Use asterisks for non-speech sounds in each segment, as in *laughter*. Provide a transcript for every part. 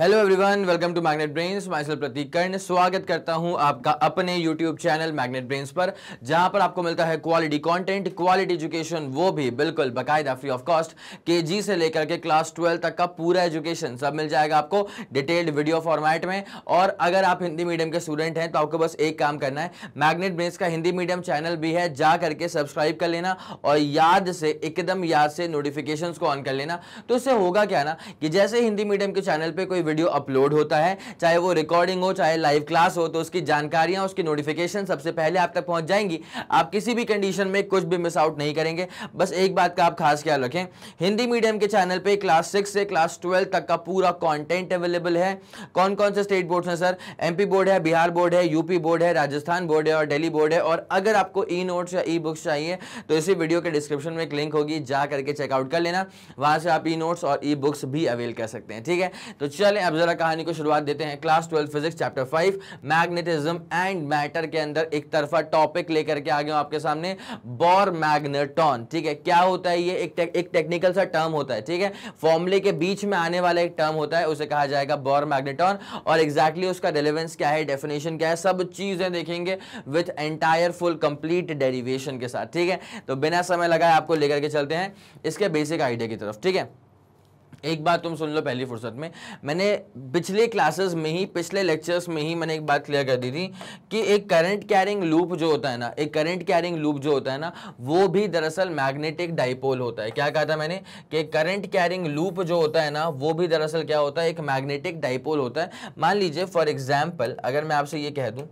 Hello everyone welcome to magnet brains myself Pratik Karn स्वागत करता हूं आपका अपने यूट्यूब चैनल मैग्नेट ब्रेन्स पर जहां पर आपको मिलता है क्वालिटी कंटेंट क्वालिटी एजुकेशन वो भी बिल्कुल बकायदा फ्री ऑफ कॉस्ट केजी से लेकर के क्लास ट्वेल्व तक का पूरा एजुकेशन सब मिल जाएगा आपको डिटेल्ड वीडियो फॉर्मेट में और अगर आप हिंदी मीडियम के स्टूडेंट हैं तो आपको बस एक काम करना है मैग्नेट ब्रेन्स का हिंदी मीडियम चैनल भी है जा करके सब्सक्राइब कर लेना और याद से एकदम याद से नोटिफिकेशन को ऑन कर लेना तो इससे होगा क्या ना कि जैसे हिंदी मीडियम के चैनल पर कोई वीडियो अपलोड होता है चाहे वो रिकॉर्डिंग हो चाहे लाइव क्लास हो तो उसकी जानकारियां उसकी नोटिफिकेशन सबसे पहले आप तक पहुंच जाएंगी आप किसी भी कंडीशन में कुछ भी मिस आउट नहीं करेंगे बस एक बात का आप खास ख्याल रखें हिंदी मीडियम के चैनल पर क्लास सिक्स से क्लास ट्वेल्व तक का पूरा कॉन्टेंट अवेलेबल है कौन कौन से स्टेट बोर्ड हैं सर एम बोर्ड है बिहार बोर्ड है यूपी बोर्ड है राजस्थान बोर्ड है और डेली बोर्ड है और अगर आपको ई नोट्स या ई बुक्स चाहिए तो इसी वीडियो के डिस्क्रिप्शन में एक लिंक होगी जा करके चेकआउट कर लेना वहां से आप ई नोट्स और ई बुक्स भी अवेल कर सकते हैं ठीक है तो चल चलें अब जरा कहानी को शुरुआत देते हैं class twelve physics chapter five magnetism and matter के अंदर एक तरफा टॉपिक लेकर के आ गया आपके सामने बॉर मैग्नेटॉन ठीक है क्या होता है ये एक टे, एक टेक्निकल सा टर्म होता है ठीक है फॉर्मुले के बीच में आने वाला एक टर्म होता है उसे कहा जाएगा बॉर मैग्नेटॉन और एग्जैक्टली exactly उसका रेलिवेंस क्या है डेफिनेशन क्या है सब चीज़ें देखेंगे with entire full complete derivation के साथ ठीक है तो बिना समय लगाए आपको लेकर के चलते हैं इसके बेसिक आइडिया की तरफ ठीक है एक बात तुम सुन लो पहली फुर्सत में मैंने पिछले क्लासेस में ही पिछले लेक्चर्स में ही मैंने एक बात क्लियर कर दी थी कि एक करंट कैरिंग लूप जो होता है ना एक करंट कैरिंग लूप जो होता है ना वो भी दरअसल मैग्नेटिक डाइपोल होता है क्या कहा था मैंने कि करंट कैरिंग लूप जो होता है ना वो भी दरअसल क्या होता है एक मैग्नेटिक डाइपोल होता है मान लीजिए फॉर एग्जाम्पल अगर मैं आपसे ये कह दूँ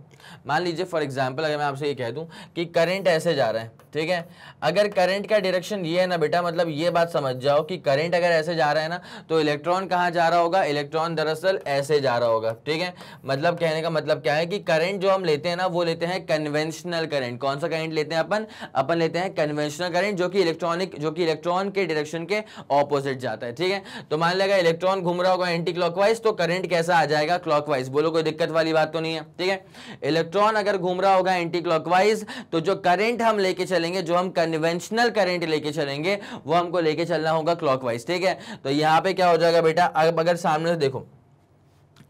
मान लीजिए फॉर एग्जाम्पल अगर मैं आपसे ये कह दूँ कि करंट ऐसे जा रहा है ठीक है अगर करंट का डायरेक्शन ये है ना बेटा मतलब ये बात समझ जाओ कि करंट अगर ऐसे जा रहा है ना तो इलेक्ट्रॉन कहाँ जा रहा होगा इलेक्ट्रॉन दरअसल ऐसे जा रहा होगा ठीक है मतलब कहने का मतलब क्या है कि करंट जो हम लेते हैं ना वो लेते हैं कन्वेंशनल करंट कौन सा करंट लेते हैं अपन अपन लेते हैं कन्वेंशनल करंट जो कि इलेक्ट्रॉनिक जो कि इलेक्ट्रॉन के डायरेक्शन के ऑपोजिट जाता है ठीक है तो मान लेगा इलेक्ट्रॉन घूम रहा होगा एंटी क्लॉकवाइज तो करंट कैसा आ जाएगा क्लॉकवाइज बोलो कोई दिक्कत वाली बात तो नहीं है ठीक है इलेक्ट्रॉन अगर घूम रहा होगा एंटी क्लॉकवाइज तो जो करंट हम लेके चलेंगे जो हम कन्वेंशनल करंट लेके चलेंगे वो हमको लेके चलना होगा क्लॉकवाइज ठीक है तो यहां पे क्या हो जाएगा बेटा अब अगर सामने से देखो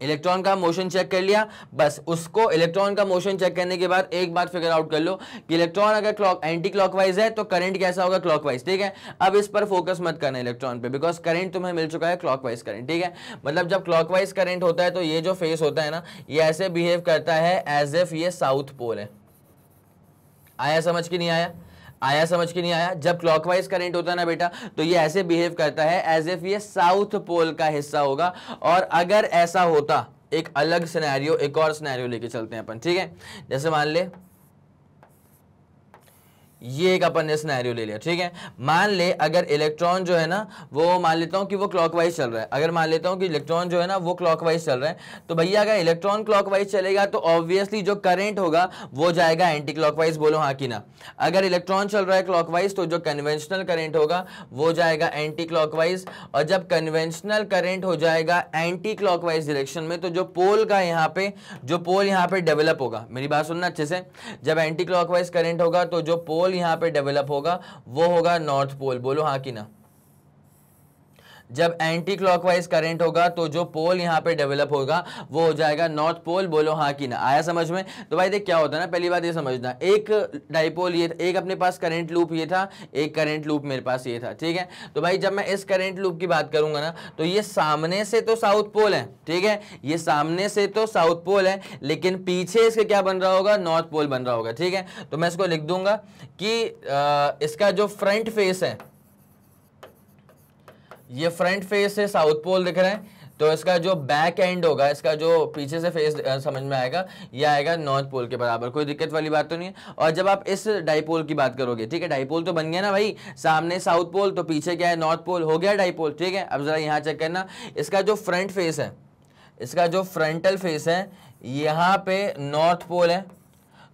इलेक्ट्रॉन का मोशन चेक कर लिया बस उसको इलेक्ट्रॉन का मोशन चेक करने के बाद एक बार फिगर आउट कर लो कि इलेक्ट्रॉन अगर क्लॉक एंटी क्लॉकवाइज है तो करंट कैसा होगा क्लॉकवाइज ठीक है अब इस पर फोकस मत करना इलेक्ट्रॉन पे बिकॉज करंट तुम्हें मिल चुका है क्लॉकवाइज करंट ठीक है मतलब जब क्लॉकवाइज करंट होता है तो ये जो फेस होता है ना ये ऐसे बिहेव करता है एज एफ ये साउथ पोल है आया समझ के नहीं आया आया समझ के नहीं आया जब क्लॉकवाइज करंट होता है ना बेटा तो ये ऐसे बिहेव करता है एज इफ ये साउथ पोल का हिस्सा होगा और अगर ऐसा होता एक अलग सिनेरियो एक और सिनेरियो लेके चलते हैं अपन ठीक है जैसे मान ले ये एक अपन ने स्नैरियो ले लिया ठीक है मान ले अगर इलेक्ट्रॉन जो है ना वो मान लेता हूँ कि वो क्लॉकवाइज चल रहा है अगर मान लेता हूँ कि इलेक्ट्रॉन जो है ना वो क्लॉकवाइज चल रहा है तो भैया अगर इलेक्ट्रॉन क्लॉकवाइज चलेगा तो ऑब्वियसली जो करंट होगा वो जाएगा एंटी क्लॉकवाइज बोलो हाँ कि ना अगर इलेक्ट्रॉन चल रहा है क्लॉकवाइज तो जो कन्वेंशनल करेंट होगा वो जाएगा एंटी क्लॉकवाइज और जब कन्वेंशनल करेंट हो जाएगा एंटी क्लॉकवाइज डिरेक्शन में तो जो पोल का यहाँ पे जो पोल यहाँ पे डेवलप होगा मेरी बात सुनना अच्छे से जब एंटी क्लॉकवाइज करेंट होगा तो जो पोल पोल यहाँ पे डेवलप होगा वो होगा नॉर्थ पोल बोलो हाँ कि ना जब एंटी क्लॉकवाइज करंट होगा तो जो पोल यहाँ पे डेवलप होगा वो हो जाएगा नॉर्थ पोल बोलो हाँ कि ना आया समझ में तो भाई देख क्या होता है ना पहली बात ये समझना एक डाइपोल ये एक अपने पास करंट लूप ये था एक करंट लूप मेरे पास ये था ठीक है तो भाई जब मैं इस करंट लूप की बात करूंगा ना तो ये सामने से तो साउथ पोल है ठीक है ये सामने से तो साउथ पोल है लेकिन पीछे इसके क्या बन रहा होगा नॉर्थ पोल बन रहा होगा ठीक है तो मैं इसको लिख दूंगा कि आ, इसका जो फ्रंट फेस है ये फ्रंट फेस से साउथ पोल दिख रहे हैं तो इसका जो बैक एंड होगा इसका जो पीछे से फेस समझ में आएगा ये आएगा नॉर्थ पोल के बराबर कोई दिक्कत वाली बात तो नहीं है और जब आप इस डाईपोल की बात करोगे ठीक है डाईपोल तो बन गया ना भाई सामने साउथ पोल तो पीछे क्या है नॉर्थ पोल हो गया डाईपोल ठीक है अब ज़रा यहाँ चेक करना इसका जो फ्रंट फेस है इसका जो फ्रंटल फेस है यहाँ पे नॉर्थ पोल है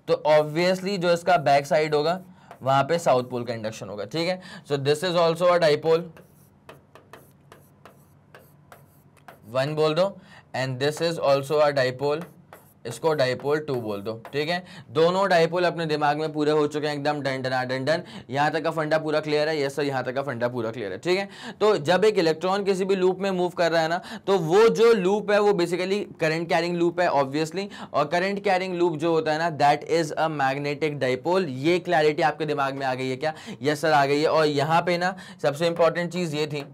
तो ऑब्वियसली जो इसका बैक साइड होगा वहाँ पे साउथ पोल का इंडक्शन होगा ठीक है so this is also a dipole one बोल दो and this is also a dipole इसको डाइपोल टू बोल दो ठीक है दोनों डाइपोल अपने दिमाग में पूरे हो चुके हैं एकदम डन डंडन डन डन यहाँ तक का फंडा पूरा क्लियर है ये सर यहाँ तक का फंडा पूरा क्लियर है ठीक है तो जब एक इलेक्ट्रॉन किसी भी लूप में मूव कर रहा है ना तो वो जो लूप है वो बेसिकली करंट कैरिंग लूप है ऑब्वियसली और करंट कैरिंग लूप जो होता है ना that is a magnetic dipole ये क्लैरिटी आपके दिमाग में आ गई है क्या यस सर आ गई है और यहाँ पे ना सबसे इंपॉर्टेंट चीज़ ये थी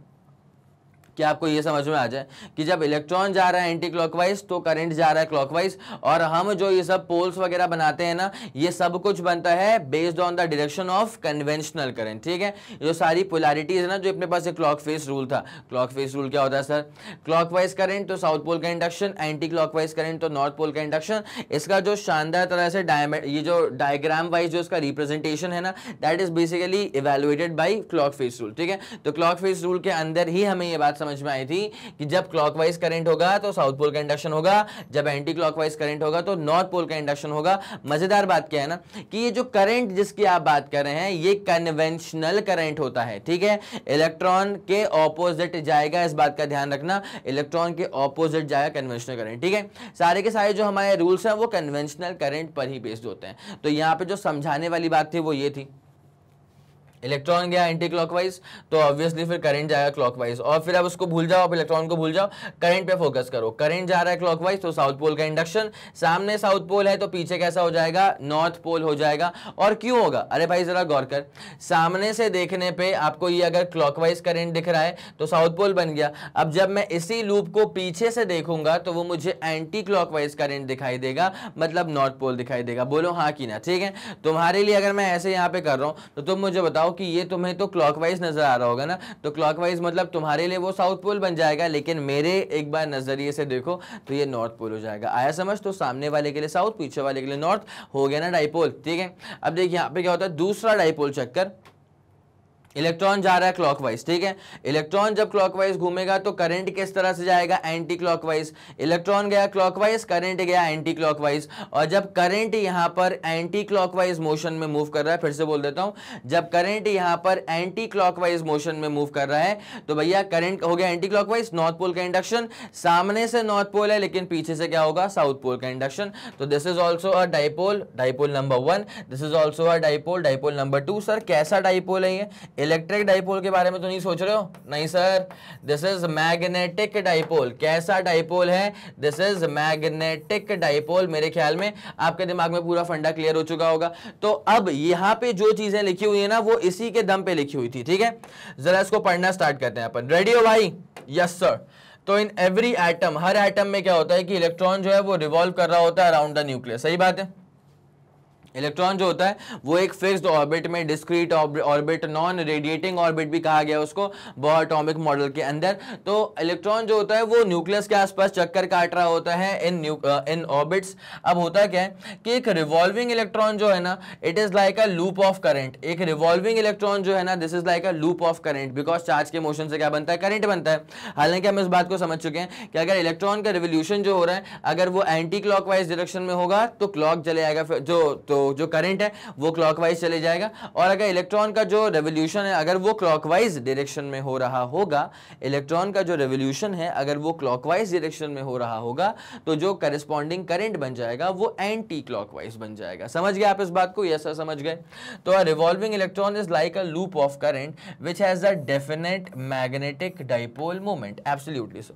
कि आपको ये समझ में आ जाए कि जब इलेक्ट्रॉन जा रहा है एंटी क्लॉकवाइज तो करंट जा रहा है क्लॉकवाइज और हम जो ये सब पोल्स वगैरह बनाते हैं ना ये सब कुछ बनता है based on the direction of conventional current ठीक है जो सारी पोलैरिटीज है ना जो अपने पास एक क्लॉक फेस रूल था क्लॉक फेस रूल क्या होता है सर क्लॉकवाइज करंट तो साउथ पोल का इंडक्शन एंटी क्लॉकवाइज करंट तो नॉर्थ पोल का इंडक्शन इसका जो शानदार तरह से ये जो डायग्राम वाइज जो इसका रिप्रेजेंटेशन है ना that is basically evaluated by clock face rule ठीक है तो क्लॉक फेस रूल के अंदर ही हमें ये बात समझ समझ में आई थी कि जब क्लॉकवाइज करंट होगा तो साउथ पोल का इंडक्शन होगा जब एंटी क्लॉकवाइज करंट होगा तो नॉर्थ पोल का इंडक्शन होगा मजेदार बात क्या है ना कि ये जो करंट जिसकी आप बात कर रहे हैं ये कन्वेंशनल करंट होता है ठीक है इलेक्ट्रॉन के ऑपोजिट जाएगा इस बात का ध्यान रखना इलेक्ट्रॉन के ऑपोजिट जाएगा कन्वेंशनल करेंट ठीक है सारे के सारे जो हमारे रूल्स हैं वो कन्वेंशनल करेंट पर ही बेस्ड होते हैं तो यहाँ पे जो समझाने वाली बात थी वो ये थी इलेक्ट्रॉन गया एंटी क्लॉकवाइज तो ऑब्वियसली फिर करंट जाएगा क्लॉकवाइज और फिर अब उसको भूल जाओ आप इलेक्ट्रॉन को भूल जाओ करंट पे फोकस करो करंट जा रहा है क्लॉकवाइज तो साउथ पोल का इंडक्शन सामने साउथ पोल है तो पीछे कैसा हो जाएगा नॉर्थ पोल हो जाएगा और क्यों होगा अरे भाई जरा गौर कर सामने से देखने पर आपको ये अगर क्लॉकवाइज करेंट दिख रहा है तो साउथ पोल बन गया अब जब मैं इसी लूप को पीछे से देखूंगा तो वो मुझे एंटी क्लॉकवाइज करेंट दिखाई देगा मतलब नॉर्थ पोल दिखाई देगा बोलो हाँ कि ना ठीक है तुम्हारे लिए अगर मैं ऐसे यहाँ पे कर रहा हूँ तो तुम मुझे बताओ बताओ कि ये तुम्हें तो क्लॉकवाइज नज़र आ रहा होगा ना तो क्लॉकवाइज मतलब तुम्हारे लिए वो साउथ पोल बन जाएगा लेकिन मेरे एक बार नज़रिए से देखो तो ये नॉर्थ पोल हो जाएगा आया समझ तो सामने वाले के लिए साउथ पीछे वाले के लिए नॉर्थ हो गया ना डाइपोल ठीक है अब देखिए यहाँ पे क्या होता है दूसरा डाइपोल चक्कर इलेक्ट्रॉन जा रहा है क्लॉकवाइज ठीक है इलेक्ट्रॉन जब क्लॉकवाइज घूमेगा तो करंट किस तरह से जाएगा एंटी क्लॉकवाइज इलेक्ट्रॉन गया क्लॉकवाइज करंट गया एंटी क्लॉकवाइज और जब करंट यहां पर एंटी क्लॉकवाइज मोशन में मूव कर रहा है फिर से बोल देता हूं जब करंट यहां पर एंटी क्लॉकवाइज मोशन में मूव कर रहा है तो भैया करंट हो गया एंटी क्लॉकवाइज नॉर्थ पोल का इंडक्शन सामने से नॉर्थ पोल है लेकिन पीछे से क्या होगा साउथ पोल का इंडक्शन तो this is also a dipole dipole number one this is also a dipole dipole number two sir कैसा डाइपोल है ये इलेक्ट्रिक डाइपोल के बारे में तो नहीं सोच रहे हो नहीं sir this is magnetic dipole कैसा डाइपोल है दिस इज मैग्नेटिक डाइपोल मेरे ख्याल में आपके दिमाग में पूरा फंडा क्लियर हो चुका होगा तो अब यहाँ पे जो चीजें लिखी हुई है ना वो इसी के दम पे लिखी हुई थी ठीक है जरा इसको पढ़ना स्टार्ट करते हैं अपन रेडियो भाई यस सर तो इन एवरी एटम हर एटम में क्या होता है कि इलेक्ट्रॉन जो है वो रिवॉल्व कर रहा होता है अराउंड द न्यूक्लियस सही बात है इलेक्ट्रॉन जो होता है वो एक फिक्स्ड ऑर्बिट में discrete orbit non radiating orbit भी कहा गया उसको बॉटॉमिक मॉडल के अंदर तो इलेक्ट्रॉन जो होता है वो न्यूक्लियस के आसपास चक्कर काट रहा होता है इन इन ऑर्बिट्स अब होता क्या है कि एक रिवॉल्विंग इलेक्ट्रॉन जो है ना it is like a loop of current एक रिवॉल्विंग इलेक्ट्रॉन जो है ना this is like a loop of current because charge के मोशन से क्या बनता है करेंट बनता है हालांकि हम इस बात को समझ चुके हैं कि अगर इलेक्ट्रॉन का रिवोल्यूशन जो हो रहा है अगर वो एंटी क्लॉक डायरेक्शन में होगा तो क्लॉक चले जाएगा जो तो जो करंट है वो क्लॉकवाइज चले जाएगा और अगर इलेक्ट्रॉन का जो रेवोल्यूशन है अगर वो क्लॉकवाइज डायरेक्शन में हो रहा होगा इलेक्ट्रॉन का जो रेवोल्यूशन है अगर वो क्लॉकवाइज डायरेक्शन में हो रहा होगा तो जो करिस्पॉन्डिंग करेंट बन जाएगा वो एंटी क्लॉकवाइज बन जाएगा समझ गए आप इस बात को यस समझ गए तो revolving electron is like a loop of current which has a definite magnetic dipole moment absolutely so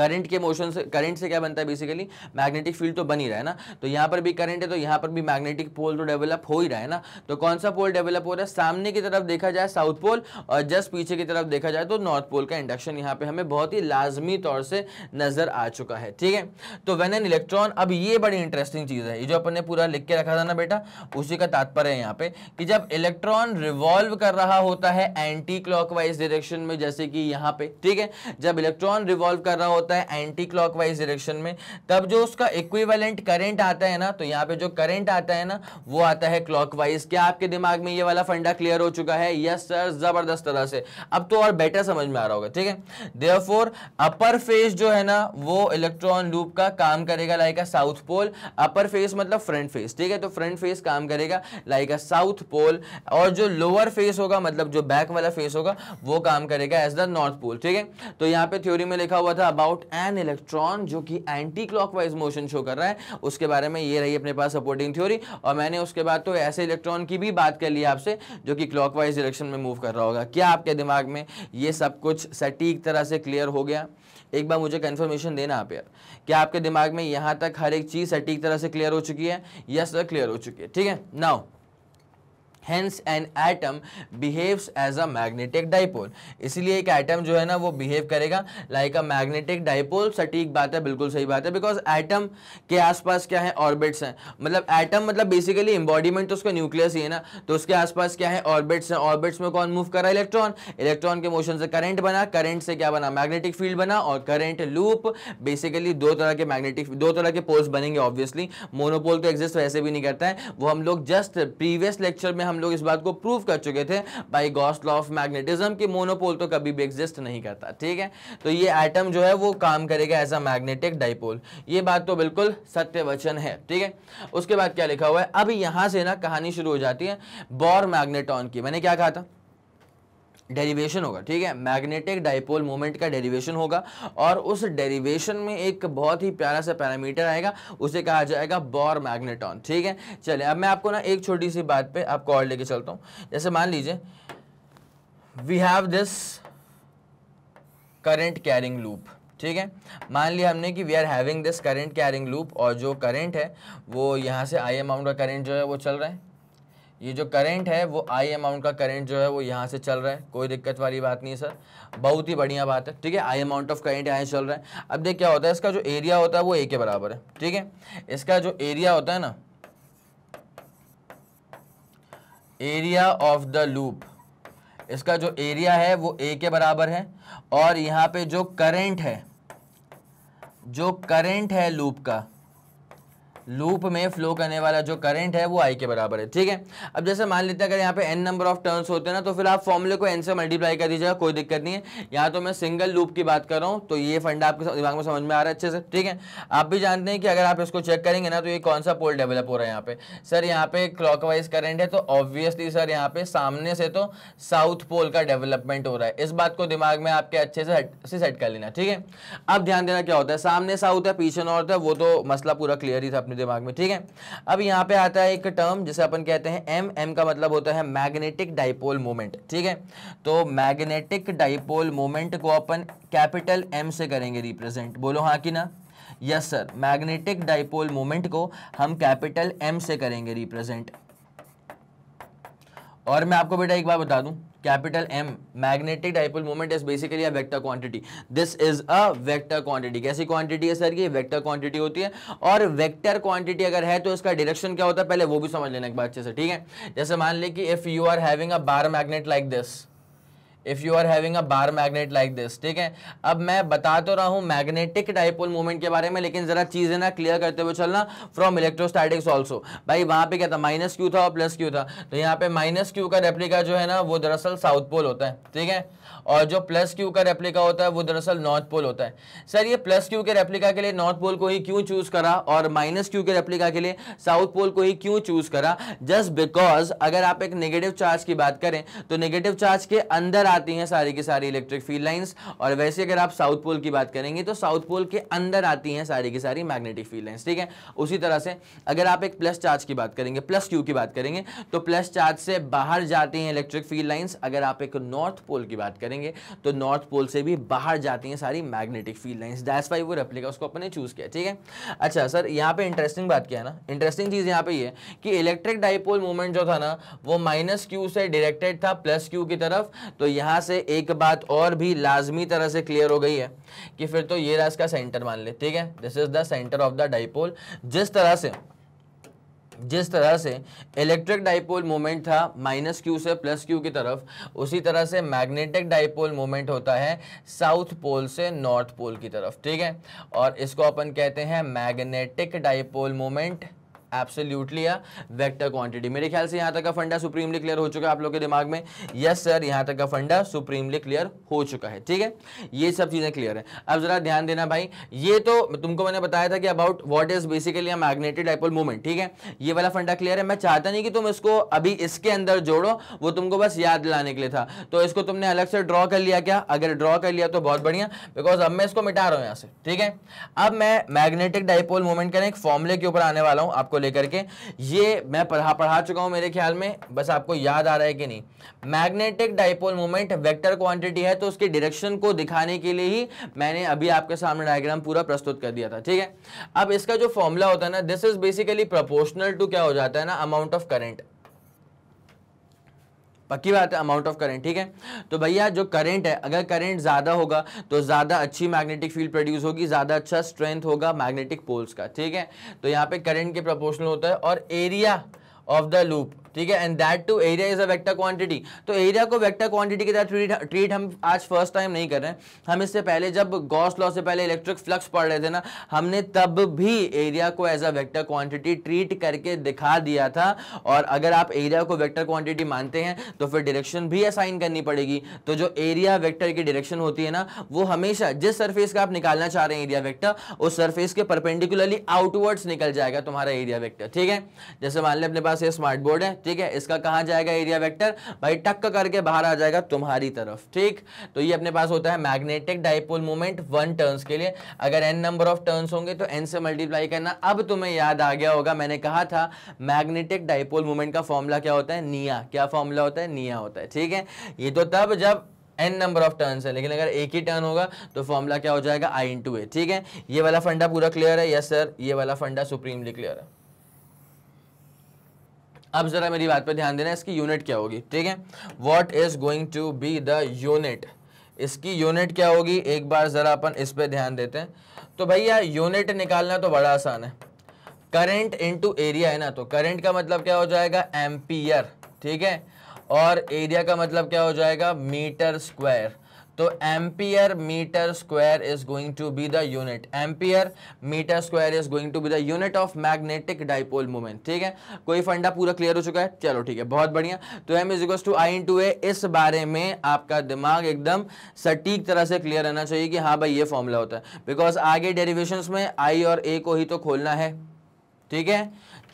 current के मोशन से करंट से क्या बनता है बेसिकली मैग्नेटिक फील्ड तो बन ही रहा है ना तो यहाँ पर भी करंट है तो यहाँ पर भी मैग्नेटिक पोल तो डेवलप हो ही रहा है ना तो कौन सा पोल डेवलप हो रहा है सामने की तरफ देखा जाए साउथ पोल और जस्ट पीछे की तरफ देखा जाए तो नॉर्थ पोल का इंडक्शन यहाँ पे हमें बहुत ही लाजमी तौर से नजर आ चुका है ठीक है तो वेन एन इलेक्ट्रॉन अब ये बड़ी इंटरेस्टिंग चीज़ है ये जो अपन ने पूरा लिख के रखा था ना बेटा उसी का तात्पर्य है यहाँ पे कि जब इलेक्ट्रॉन रिवॉल्व कर रहा होता है एंटी क्लॉक डायरेक्शन में जैसे कि यहाँ पे ठीक है जब इलेक्ट्रॉन रिवॉल्व कर रहा होता होता है एंटी क्लॉकवाइज डायरेक्शन में तब जो उसका इक्विवेलेंट करंट आता है ना तो यहाँ पे जो करंट आता है ना वो आता है क्लॉकवाइज क्या आपके दिमाग में ये वाला फंडा क्लियर हो चुका है यस सर जबरदस्त तरह से अब तो और बेटर समझ में आ रहा होगा ठीक है देयरफॉर अपर फेस जो है ना वो इलेक्ट्रॉन लूप का काम करेगा like a south pole upper face मतलब फ्रंट फेस ठीक है तो फ्रंट फेस काम करेगा लाइक अ साउथ पोल और जो लोअर फेस होगा मतलब जो बैक वाला फेस होगा वो काम करेगा एज द नॉर्थ पोल ठीक है तो यहाँ पे थ्योरी में लिखा हुआ था अबाउट अबाउट एन इलेक्ट्रॉन जो कि एंटी क्लॉकवाइज मोशन शो कर रहा है उसके बारे में ये रही अपने पास सपोर्टिंग थ्योरी और मैंने उसके बाद तो ऐसे इलेक्ट्रॉन की भी बात कर ली आपसे जो कि क्लॉकवाइज डायरेक्शन में मूव कर रहा होगा क्या आपके दिमाग में ये सब कुछ सटीक तरह से क्लियर हो गया एक बार मुझे कन्फर्मेशन देना आप यार क्या आपके दिमाग में यहाँ तक हर एक चीज़ सटीक तरह से क्लियर हो चुकी है यस सर क्लियर हो चुकी है ठीक है now hence an atom behaves as a magnetic dipole इसलिए एक आइटम जो है ना वो बिहेव करेगा लाइक अ मैग्नेटिक डाइपोल सटीक बात है बिल्कुल सही बात है बिकॉज ऐटम के आसपास क्या है ऑर्बिट्स हैं मतलब ऐटम मतलब बेसिकली एम्बॉडीमेंट तो उसका न्यूक्लियस ही है ना तो उसके आसपास क्या है ऑर्बिट्स हैं ऑर्बिट्स में कौन मूव कर रहा है इलेक्ट्रॉन इलेक्ट्रॉन के मोशन से करेंट बना करेंट से क्या बना मैग्नेटिक फील्ड बना और करेंट लूप बेसिकली दो तरह के मैग्नेटिक दो तरह के पोल्स बनेंगे ऑब्वियसली मोनोपोल तो एग्जिस्ट वैसे भी नहीं करता है वो हम लोग जस्ट प्रीवियस लेक्चर में हम लोग इस बात को प्रूव कर चुके थे by Gauss law of magnetism कि मोनोपोल तो कभी भी एग्जिस्ट नहीं करता ठीक है तो ये आइटम जो है वो काम करेगा एज अ मैग्नेटिक डाइपोल ये बात तो बिल्कुल सत्य वचन है ठीक है उसके बाद क्या लिखा हुआ है अब यहां से ना कहानी शुरू हो जाती है बॉर मैग्नेटॉन की मैंने क्या कहा था डेरिवेशन होगा ठीक है मैग्नेटिक डाइपोल मोमेंट का डेरिवेशन होगा और उस डेरिवेशन में एक बहुत ही प्यारा सा पैरामीटर आएगा उसे कहा जाएगा बॉर मैग्नेटॉन ठीक है चलिए अब मैं आपको ना एक छोटी सी बात पे आपको और लेके चलता हूँ जैसे मान लीजिए we have this current carrying loop ठीक है मान लिया हमने कि we are having this current carrying loop और जो करेंट है वो यहाँ से आई अमाउंट का करेंट जो है वो चल रहा है ये जो करंट है वो आई अमाउंट का करंट जो है वो यहाँ से चल रहा है कोई दिक्कत वाली बात नहीं है सर बहुत ही बढ़िया बात है ठीक है आई अमाउंट ऑफ करंट यहाँ चल रहा है अब देख क्या होता है इसका जो एरिया होता है वो ए के बराबर है ठीक है इसका जो एरिया होता है ना एरिया ऑफ द लूप इसका जो एरिया है वो ए के बराबर है और यहाँ पे जो करंट है जो करंट है लूप का लूप में फ्लो करने वाला जो करंट है वो आई के बराबर है ठीक है अब जैसे मान लेते हैं अगर यहाँ पे एन नंबर ऑफ टर्न्स होते हैं ना तो फिर आप फॉर्मूले को एन से मल्टीप्लाई कर दीजिएगा कोई दिक्कत नहीं है यहाँ तो मैं सिंगल लूप की बात कर रहा हूँ तो ये फंड आपके दिमाग में समझ में आ रहा है अच्छे से ठीक है आप भी जानते हैं कि अगर आप इसको चेक करेंगे ना तो ये कौन सा पोल डेवलप हो रहा है यहाँ पे सर यहाँ पे क्लॉकवाइज करंट है तो ऑब्वियसली सर यहाँ पे सामने से तो साउथ पोल का डेवलपमेंट हो रहा है इस बात को दिमाग में आपके अच्छे से से सेट कर लेना ठीक है अब ध्यान देना क्या होता है सामने साउथ है पीछे नॉर्थ है वो तो मसला पूरा क्लियर ही था अपने दिमाग में ठीक है अब यहाँ पे आता है एक टर्म जिसे अपन कहते हैं एम एम का मतलब होता है मैग्नेटिक डाइपोल मोमेंट ठीक है तो मैग्नेटिक डाइपोल मोमेंट को अपन कैपिटल एम से करेंगे रिप्रेजेंट बोलो हाँ कि ना yes sir magnetic dipole moment को हम कैपिटल एम से करेंगे रिप्रेजेंट और मैं आपको बेटा एक बार बता दूं capital M magnetic dipole moment is basically a vector quantity this is a vector quantity कैसी क्वांटिटी है सर ये वेक्टर क्वांटिटी होती है और वेक्टर क्वांटिटी अगर है तो इसका डायरेक्शन क्या होता है पहले वो भी समझ लेना एक बार अच्छे से ठीक है जैसे मान ली कि if you are having a bar magnet like this if you are having a bar magnet like this ठीक है अब मैं बता तो रहा हूँ मैग्नेटिक डाइपोल मूवमेंट के बारे में लेकिन ज़रा चीज़ें ना क्लियर करते हुए चलना फ्रॉम इलेक्ट्रोस्टैटिक्स ऑल्सो भाई वहाँ पे क्या था माइनस क्यू था और प्लस क्यू था तो यहाँ पे माइनस क्यू का रेप्लिका जो है ना वो दरअसल साउथ पोल होता है ठीक है और जो प्लस क्यू का रेप्लिका होता है वो दरअसल नॉर्थ पोल होता है सर ये प्लस क्यू के रेप्लिका के लिए नॉर्थ पोल को ही क्यों चूज करा और माइनस क्यू के रेप्लिका के लिए साउथ पोल को ही क्यों चूज करा जस्ट बिकॉज अगर आप एक नेगेटिव चार्ज की बात करें तो नेगेटिव चार्ज के अंदर आती हैं सारी की सारी इलेक्ट्रिक फील्ड लाइन्स और वैसे अगर आप साउथ पोल की बात करेंगे तो साउथ पोल के अंदर आती हैं सारी की सारी मैग्नेटिक फील्ड लाइन्स ठीक है उसी तरह से अगर आप एक प्लस चार्ज की बात करेंगे प्लस क्यू की बात करेंगे तो प्लस चार्ज से बाहर जाती हैं इलेक्ट्रिक फील्ड लाइन्स अगर आप एक नॉर्थ पोल की बात करेंगे जाएंगे तो नॉर्थ पोल से भी बाहर जाती हैं सारी magnetic field lines that's why वो रेप्लिका उसको अपने चूज़ किया ठीक है अच्छा सर यहाँ पे इंटरेस्टिंग बात किया ना इंटरेस्टिंग चीज़ यहाँ पे ये कि इलेक्ट्रिक डाइपोल मूवमेंट जो था ना वो माइनस क्यू से डिरेक्टेड था प्लस क्यू की तरफ तो यहाँ से एक बात और भी लाजमी तरह से क्लियर हो गई है कि फिर तो ये रहा इसका सेंटर मान ले ठीक है this is the centre of the dipole जिस तरह से जिस तरह से इलेक्ट्रिक डाइपोल मोमेंट था माइनस क्यू से प्लस क्यू की तरफ उसी तरह से मैग्नेटिक डाइपोल मोमेंट होता है साउथ पोल से नॉर्थ पोल की तरफ ठीक है और इसको अपन कहते हैं मैग्नेटिक डाइपोल मोमेंट एब्सोल्यूटली या वेक्टर क्वांटिटी मेरे ख्याल से यहां तक का फंडा सुप्रीमली क्लियर हो चुका है आप लोग के दिमाग में यस सर यहां तक का फंडा सुप्रीमली क्लियर हो चुका है ठीक है ये सब चीज़ें क्लियर है अब ज़रा ध्यान देना भाई ये तो तुमको मैंने बताया था कि about what is basically magnetic dipole movement ठीक है ये वाला फंडा क्लियर है मैं चाहता नहीं कि तुम इसको अभी इसके अंदर जोड़ो वो तुमको बस याद दिलाने के लिए था तो इसको तुमने अलग से ड्रॉ कर लिया क्या अगर ड्रॉ कर लिया तो बहुत बढ़िया बिकॉज अब मैं इसको मिटा रहा हूं यहां से ठीक है अब मैं मैग्नेटिक डाइपोल मूवमेंट का एक फॉर्मूले के ऊपर आने वाला हूं आपको लेकर के ये मैं पढ़ा पढ़ा चुका हूँ मेरे ख्याल में बस आपको याद आ रहा है कि नहीं magnetic dipole moment vector quantity है तो उसके डायरेक्शन को दिखाने के लिए ही मैंने अभी आपके सामने डायग्राम पूरा प्रस्तुत कर दिया था ठीक है अब इसका जो फॉर्मूला होता है ना this is basically proportional to क्या हो जाता है ना अमाउंट ऑफ करेंट पक्की बात है अमाउंट ऑफ करेंट ठीक है तो भैया जो करेंट है अगर करंट ज़्यादा होगा तो ज़्यादा अच्छी मैग्नेटिक फील्ड प्रोड्यूस होगी ज़्यादा अच्छा स्ट्रेंथ होगा मैग्नेटिक पोल्स का ठीक है तो यहाँ पे करेंट के प्रपोर्शनल होता है और एरिया ऑफ द लूप ठीक है and that too area is a vector quantity तो एरिया को वेक्टर क्वांटिटी की तरह ट्रीट ट्रीट हम आज फर्स्ट टाइम नहीं कर रहे हैं हम इससे पहले जब गॉस लॉ से पहले इलेक्ट्रिक फ्लक्स पढ़ रहे थे ना हमने तब भी एरिया को as a vector quantity treat करके दिखा दिया था और अगर आप एरिया को वेक्टर क्वांटिटी मानते हैं तो फिर डायरेक्शन भी असाइन करनी पड़ेगी तो जो एरिया वेक्टर की डायरेक्शन होती है ना वो हमेशा जिस सरफेस का आप निकालना चाह रहे हैं एरिया वेक्टर उस सरफेस के परपेंडिकुलरली आउटवर्ड्स निकल जाएगा तुम्हारा एरिया वेक्टर ठीक है जैसे मान लें अपने पास ये स्मार्ट बोर्ड है ठीक है इसका कहा जाएगा एरिया वेक्टर भाई टक्क करके बाहर आ जाएगा तुम्हारी तरफ ठीक तो ये अपने पास होता है magnetic dipole movement one turns के लिए अगर एन नंबर ऑफ टर्न्स होंगे तो एन से मल्टीप्लाई करना अब तुम्हें याद आ गया होगा मैंने कहा था मैग्नेटिक डायपोल मूवमेंट का फॉर्मूला क्या होता है निया क्या फॉर्मूला होता है निया होता है ठीक है ये तो तब जब एन नंबर ऑफ टर्न्स है लेकिन अगर एक ही टर्न होगा तो फॉर्मूला क्या हो जाएगा आई इंटू ए ठीक है ये वाला फंडा पूरा क्लियर है यस सर ये वाला फंडा सुप्रीमली क्लियर है अब जरा मेरी बात पर ध्यान देना इसकी यूनिट क्या होगी ठीक है what is going to be the unit इसकी यूनिट क्या होगी एक बार ज़रा अपन इस पर ध्यान देते हैं तो भैया यूनिट निकालना तो बड़ा आसान है करंट इनटू एरिया है ना तो करंट का मतलब क्या हो जाएगा एम्पियर ठीक है और एरिया का मतलब क्या हो जाएगा मीटर स्क्वायर तो ampere metre square is going to be the unit ampere metre square is going to be the unit of magnetic dipole movement ठीक है कोई फंडा पूरा क्लियर हो चुका है चलो ठीक है बहुत बढ़िया तो M is equals to I in A इस बारे में आपका दिमाग एकदम सटीक तरह से क्लियर रहना चाहिए कि हाँ भाई ये फॉर्मूला होता है बिकॉज आगे डेरिवेशन में आई और ए को ही तो खोलना है ठीक है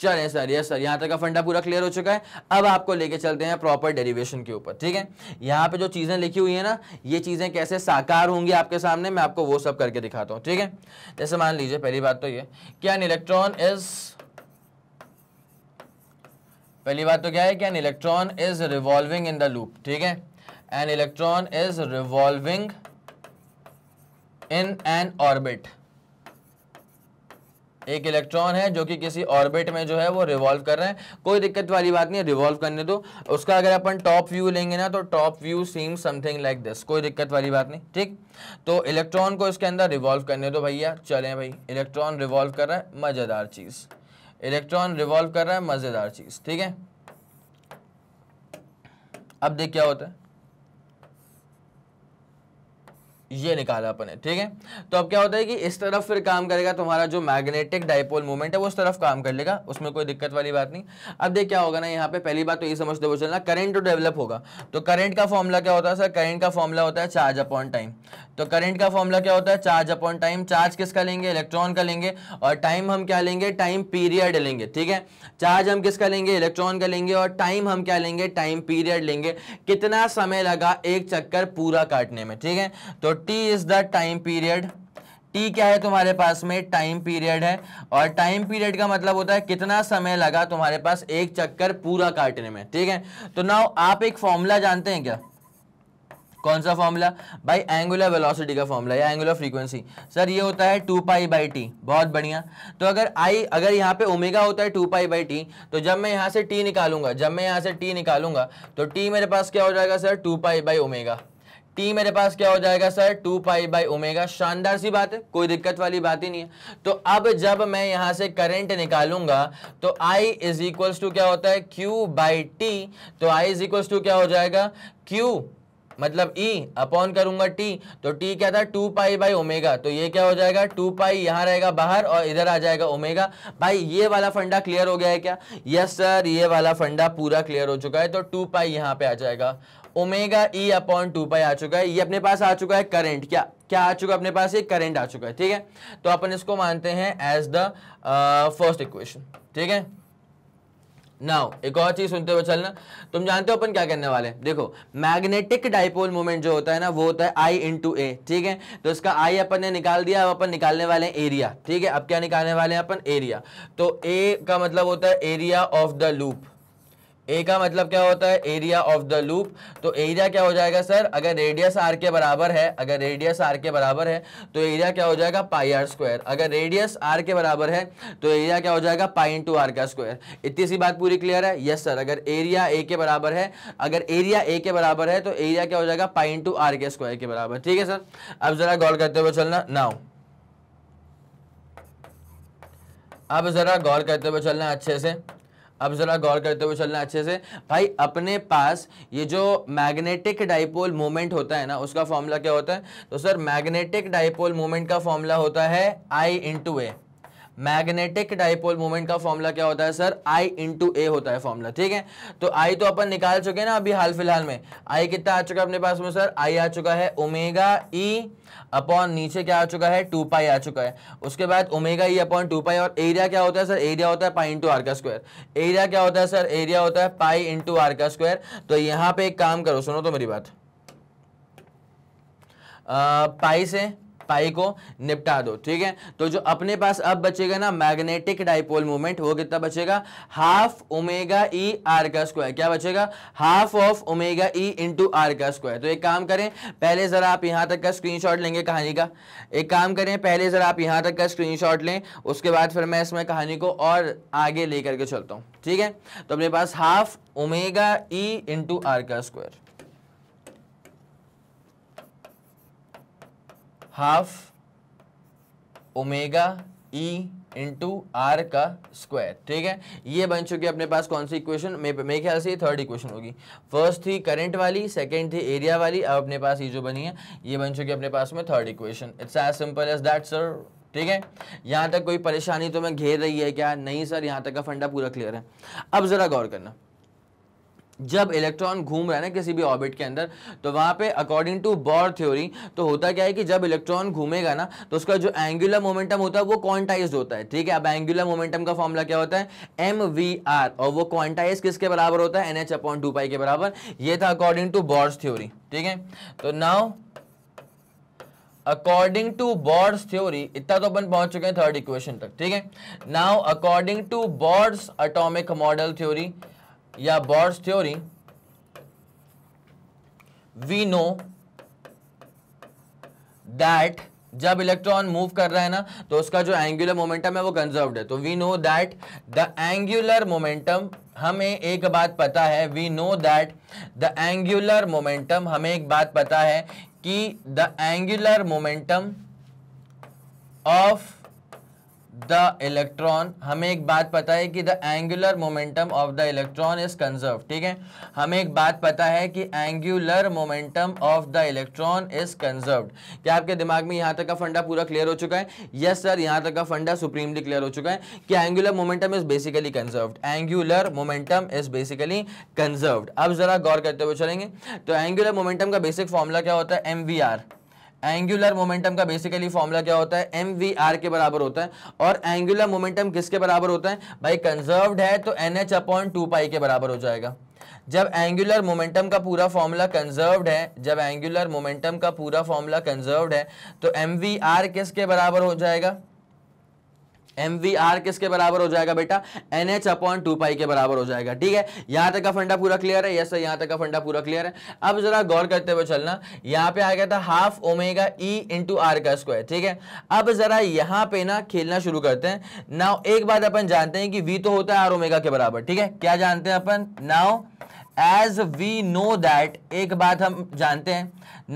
चले सर यस सर यहाँ तक का फंडा पूरा क्लियर हो चुका है अब आपको लेके चलते हैं प्रॉपर डेरिवेशन के ऊपर ठीक है यहाँ पे जो चीज़ें लिखी हुई है ना ये चीज़ें कैसे साकार होंगी आपके सामने मैं आपको वो सब करके दिखाता हूँ ठीक है जैसे मान लीजिए पहली बात तो ये क्या एन इलेक्ट्रॉन इज पहली बात तो क्या है क्या an electron is revolving in the loop ठीक है an electron is revolving in an orbit एक इलेक्ट्रॉन है जो कि किसी ऑर्बिट में जो है वो रिवॉल्व कर रहे हैं कोई दिक्कत वाली बात नहीं है रिवॉल्व करने दो उसका अगर अपन टॉप व्यू लेंगे ना तो top view seem something like this कोई दिक्कत वाली बात नहीं ठीक तो इलेक्ट्रॉन को इसके अंदर रिवॉल्व करने दो भैया चले भाई इलेक्ट्रॉन रिवॉल्व कर रहा है मज़ेदार चीज़ इलेक्ट्रॉन रिवॉल्व कर रहा है मज़ेदार चीज़ ठीक है अब देख क्या होता है ये निकाला अपने ठीक है तो अब क्या होता है कि इस तरफ फिर काम करेगा तुम्हारा जो मैग्नेटिक डायपोल मूवमेंट है वो उस तरफ काम कर लेगा उसमें कोई दिक्कत वाली बात नहीं अब देख क्या होगा ना यहाँ पे पहली बात तो ये समझ दो चलना करंट तो डेवलप होगा तो करंट का फॉर्मूला क्या होता है सर करंट का फॉर्मूला होता है चार्ज अपॉन टाइम तो करंट का फॉर्मूला क्या होता है चार्ज अपॉन टाइम चार्ज किसका लेंगे इलेक्ट्रॉन का लेंगे और टाइम हम क्या लेंगे टाइम पीरियड लेंगे ठीक है चार्ज हम किसका लेंगे इलेक्ट्रॉन का लेंगे और टाइम हम क्या लेंगे टाइम पीरियड लेंगे कितना समय लगा एक चक्कर पूरा काटने में ठीक है तो T is the time period T क्या है तुम्हारे पास में टाइम पीरियड है और टाइम पीरियड का मतलब होता है कितना समय लगा तुम्हारे पास एक चक्कर पूरा काटने में ठीक है तो नाउ आप एक फॉर्मूला जानते हैं क्या कौन सा फॉर्मूला भाई एंगुलर वेलोसिटी का फॉर्मूला या एंगुलर फ्रीक्वेंसी सर ये होता है टू पाई बाई टी बहुत बढ़िया तो अगर आई अगर यहाँ पे ओमेगा होता है टू पाई बाई टी तो जब मैं यहाँ से टी निकालूंगा जब मैं यहाँ से टी निकालूंगा तो टी मेरे पास क्या हो जाएगा sir two pi by omega T मेरे पास क्या हो जाएगा sir two pi by omega शानदार सी बात है कोई दिक्कत वाली बात ही नहीं है तो अब जब मैं यहां से करंट निकालूंगा तो आई इज इक्वल्स टू क्या होता है क्यू बाई टी तो आई इज इक्वल्स टू क्या हो जाएगा क्यू मतलब E अपॉन करूंगा T तो T क्या था टू पाई बाई ओमेगा तो ये क्या हो जाएगा टू पाई यहाँ रहेगा बाहर और इधर आ जाएगा ओमेगा भाई ये वाला फंडा क्लियर हो गया है क्या यस सर ये वाला फंडा पूरा क्लियर हो चुका है तो टू पाई यहाँ पे आ जाएगा omega E upon two pi आ चुका है ये अपने पास आ चुका है करेंट क्या क्या आ चुका है अपने पास ये करेंट आ चुका है ठीक है तो अपन इसको मानते हैं एज द फर्स्ट इक्वेशन ठीक है नाउ एक और चीज सुनते हुए चलना तुम जानते हो अपन क्या करने वाले देखो मैग्नेटिक डाइपोल मोमेंट जो होता है ना वो होता है आई इंटू ए ठीक है तो इसका आई अपन ने निकाल दिया अब अपन निकालने वाले हैं एरिया ठीक है अब क्या निकालने वाले हैं अपन एरिया तो ए का मतलब होता है area of the loop A का मतलब क्या होता है एरिया ऑफ द लूप तो एरिया क्या हो जाएगा सर अगर रेडियस आर के बराबर है अगर रेडियस आर के बराबर है तो एरिया क्या हो जाएगा पाई आर स्क्वायर अगर रेडियस आर के बराबर है तो एरिया क्या हो जाएगा पाई इंटू आर का स्क्वायर इतनी सी बात पूरी क्लियर है यस सर अगर एरिया ए के बराबर है अगर एरिया ए के बराबर है तो एरिया क्या हो जाएगा पाई इंटू आर के स्क्वायर के बराबर ठीक है सर अब जरा गौर करते हुए चलना नाउ अब जरा गौर करते हुए चलना अच्छे से अब ज़रा गौर करते हुए चलना अच्छे से भाई अपने पास ये जो मैग्नेटिक डाइपोल मोमेंट होता है ना उसका फॉर्मूला क्या होता है तो सर मैग्नेटिक डाइपोल मोमेंट का फॉर्मूला होता है I into A magnetic dipole moment का फॉर्मूला क्या होता है सर आई इंटू ए होता है फॉर्मूला ठीक है तो आई तो अपन निकाल चुके हैं ना अभी हाल फिलहाल में आई कितना आ चुका है अपने पास में सर आई आ चुका है ओमेगा ई अपॉन नीचे क्या आ चुका है टू पाई आ चुका है उसके बाद omega E upon two pi और एरिया क्या होता है सर एरिया होता है पाई इंटू आर का स्क्वायर एरिया क्या होता है सर एरिया होता है पाई इंटू आर का स्क्वायर तो यहाँ पे एक काम करो सुनो तो मेरी बात आ, पाई से पाई को निपटा दो ठीक है तो जो अपने पास अब बचेगा ना मैग्नेटिक डाइपोल मूवमेंट वो कितना बचेगा हाफ ओमेगा ई आर का स्क्वायर क्या बचेगा half of omega E into R का स्क्वायर तो एक काम करें पहले जरा आप यहां तक का स्क्रीनशॉट लेंगे कहानी का एक काम करें पहले जरा आप यहां तक का स्क्रीनशॉट लें उसके बाद फिर मैं इसमें कहानी को और आगे लेकर के चलता हूँ ठीक है तो अपने पास half omega E into R का square half omega E into R का स्क्वायर ठीक है ये बन चुकी है अपने पास कौन सी इक्वेशन मेरे ख्याल से ये थर्ड इक्वेशन होगी फर्स्ट थी करंट वाली सेकंड थी एरिया वाली अब अपने पास ये जो बनी है ये बन चुकी है अपने पास में third equation it's as simple as that sir ठीक है यहाँ तक कोई परेशानी तो मैं घेर रही है क्या नहीं सर यहाँ तक का फंडा पूरा क्लियर है अब ज़रा गौर करना जब इलेक्ट्रॉन घूम रहा है ना किसी भी ऑर्बिट के अंदर तो वहाँ पे अकॉर्डिंग टू बॉर थ्योरी तो होता क्या है कि जब इलेक्ट्रॉन घूमेगा ना तो उसका जो एंगुलर मोमेंटम होता है वो क्वांटाइज होता है ठीक है अब एंगुलर मोमेंटम का फॉर्मूला क्या होता है एम वी आर और वो क्वांटाइज किसके बराबर होता है N H upon two pi के बराबर ये था अकॉर्डिंग टू बॉर्स थ्योरी ठीक है तो now according to Bohr's theory इतना तो अपन पहुंच चुके हैं थर्ड इक्वेशन तक ठीक है now according to Bohr's atomic model theory या Bohr's theory we know that जब इलेक्ट्रॉन मूव कर रहा है ना तो उसका जो एंगुलर मोमेंटम है वो कंजर्व है तो we know that the angular momentum हमें एक बात पता है we know that the angular momentum हमें एक बात पता है कि the angular momentum of the electron हमें एक बात पता है कि the angular momentum of the electron is conserve ठीक है हमें एक बात पता है कि angular momentum of the electron is conserve क्या आपके दिमाग में यहां तक का फंडा पूरा क्लियर हो चुका है यस सर यहां तक का फंडा सुप्रीमली क्लियर हो चुका है कि angular momentum is basically conserve angular momentum is basically conserve अब जरा गौर करते हुए चलेंगे तो एंगुलर मोमेंटम का बेसिक फॉर्मूला क्या होता है एम एंगुलर मोमेंटम का बेसिकली फॉर्मूला क्या होता है एम वी आर के बराबर होता है और एंगुलर मोमेंटम किसके बराबर होता है भाई कंजर्वड है तो N H upon two pi के बराबर हो जाएगा जब एंगुलर मोमेंटम का पूरा फॉर्मूला कंजर्वड है जब एंगुलर मोमेंटम का पूरा फॉर्मूला कंजर्व है तो एम वी आर किसके बराबर हो जाएगा एम वी आर किसके बराबर हो जाएगा बेटा N H upon two pi के बराबर हो जाएगा ठीक है यहां तक का फंडा पूरा क्लियर है यस सर यहां तक का फंडा पूरा क्लियर है अब जरा गौर करते हुए चलना यहां पे आ गया था half omega E into R का स्क्वायर ठीक है अब जरा यहां पे ना खेलना शुरू करते हैं नाउ एक बात अपन जानते हैं कि वी तो होता है आर ओमेगा के बराबर ठीक है क्या जानते हैं अपन now as we know that एक बात हम जानते हैं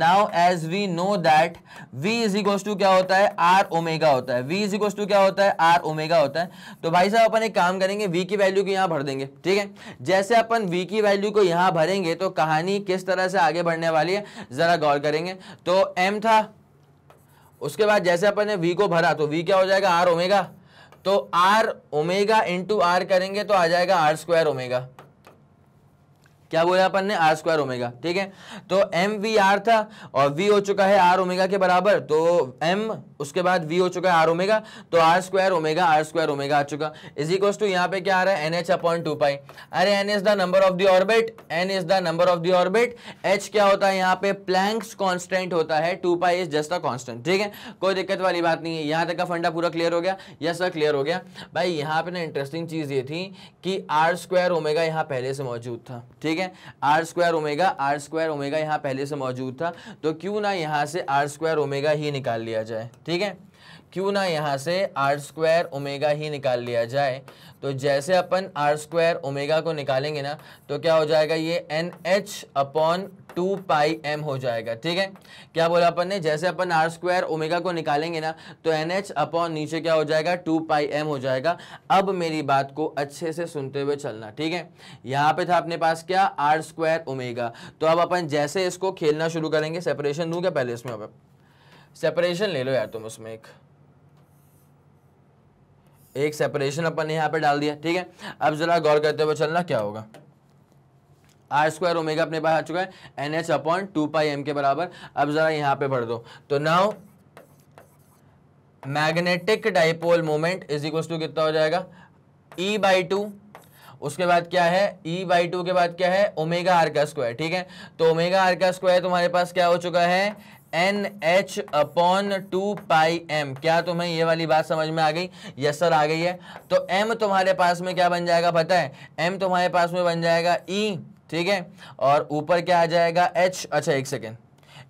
now as we know that V is equals to क्या होता है आर ओमेगा होता है वी इज इक्वल्स टू क्या होता है आर ओमेगा होता है तो भाई साहब अपन एक काम करेंगे वी की वैल्यू को यहाँ भर देंगे ठीक है जैसे अपन वी की वैल्यू को यहाँ भरेंगे तो कहानी किस तरह से आगे बढ़ने वाली है ज़रा गौर करेंगे तो एम था उसके बाद जैसे अपन ने वी को भरा तो वी क्या हो जाएगा आर ओमेगा तो आर ओमेगा इंटू आर करेंगे तो आ जाएगा आर स्क्वायर ओमेगा क्या बोला अपन ने आर स्क्वायर ओमेगा ठीक है तो एम वी आर था और वी हो चुका है आर ओमेगा के बराबर तो एम उसके बाद वी हो चुका है आर ओमेगा तो R square omega R square omega आ चुका इज इक्वल टू यहाँ पे क्या आ रहा है N H upon two pi अरे N is the number of the orbit N is the number of the orbit H क्या होता है यहाँ पे प्लैंक्स कॉन्स्टेंट होता है two pi is just a constant ठीक है कोई दिक्कत वाली बात नहीं है यहाँ तक का फंडा पूरा क्लियर हो गया यस सर क्लियर हो गया भाई यहाँ पे ना इंटरेस्टिंग चीज़ ये थी कि आर स्क्वायर ओमेगा यहाँ पहले से मौजूद था ठीक है है R square omega R square omega यहाँ पहले से मौजूद था तो क्यों ना यहाँ से आर स्क्वायर ओमेगा ही निकाल लिया जाए ठीक है क्यों ना यहाँ से आर स्क्वायर ओमेगा ही निकाल लिया जाए तो जैसे अपन आर स्क्वायर ओमेगा को निकालेंगे ना तो क्या हो जाएगा ये N H upon two pi M हो जाएगा ठीक है क्या बोला अपन ने जैसे अपन आर स्क्वायर ओमेगा को निकालेंगे ना तो एन एच अपॉन नीचे क्या हो जाएगा टू पाई एम हो जाएगा अब मेरी बात को अच्छे से सुनते हुए चलना ठीक है यहाँ पे था अपने पास क्या आर स्क्वायर ओमेगा तो अब अपन जैसे इसको खेलना शुरू करेंगे सेपरेशन दूँ क्या पहले इसमें अब सेपरेशन ले लो यार तुम उसमें एक एक सेपरेशन अपन ने यहाँ पे डाल दिया ठीक है अब जरा गौर करते हुए चलना क्या होगा आर स्क्वायर ओमेगा अपने पास आ चुका है N H upon two pi M के बराबर अब जरा यहाँ पे भर दो तो now magnetic dipole moment is equal to कितना हो जाएगा ई बाई टू उसके बाद क्या है ई बाई टू के बाद क्या है ओमेगा आर का स्क्वायर ठीक है तो ओमेगा आर का स्क्वायर तुम्हारे पास क्या हो चुका है N H upon two pi M क्या तुम्हें ये वाली बात समझ में आ गई यस सर आ गई है तो एम तुम्हारे पास में क्या बन जाएगा पता है एम तुम्हारे पास में बन जाएगा ई e, ठीक है और ऊपर क्या आ जाएगा एच अच्छा एक सेकेंड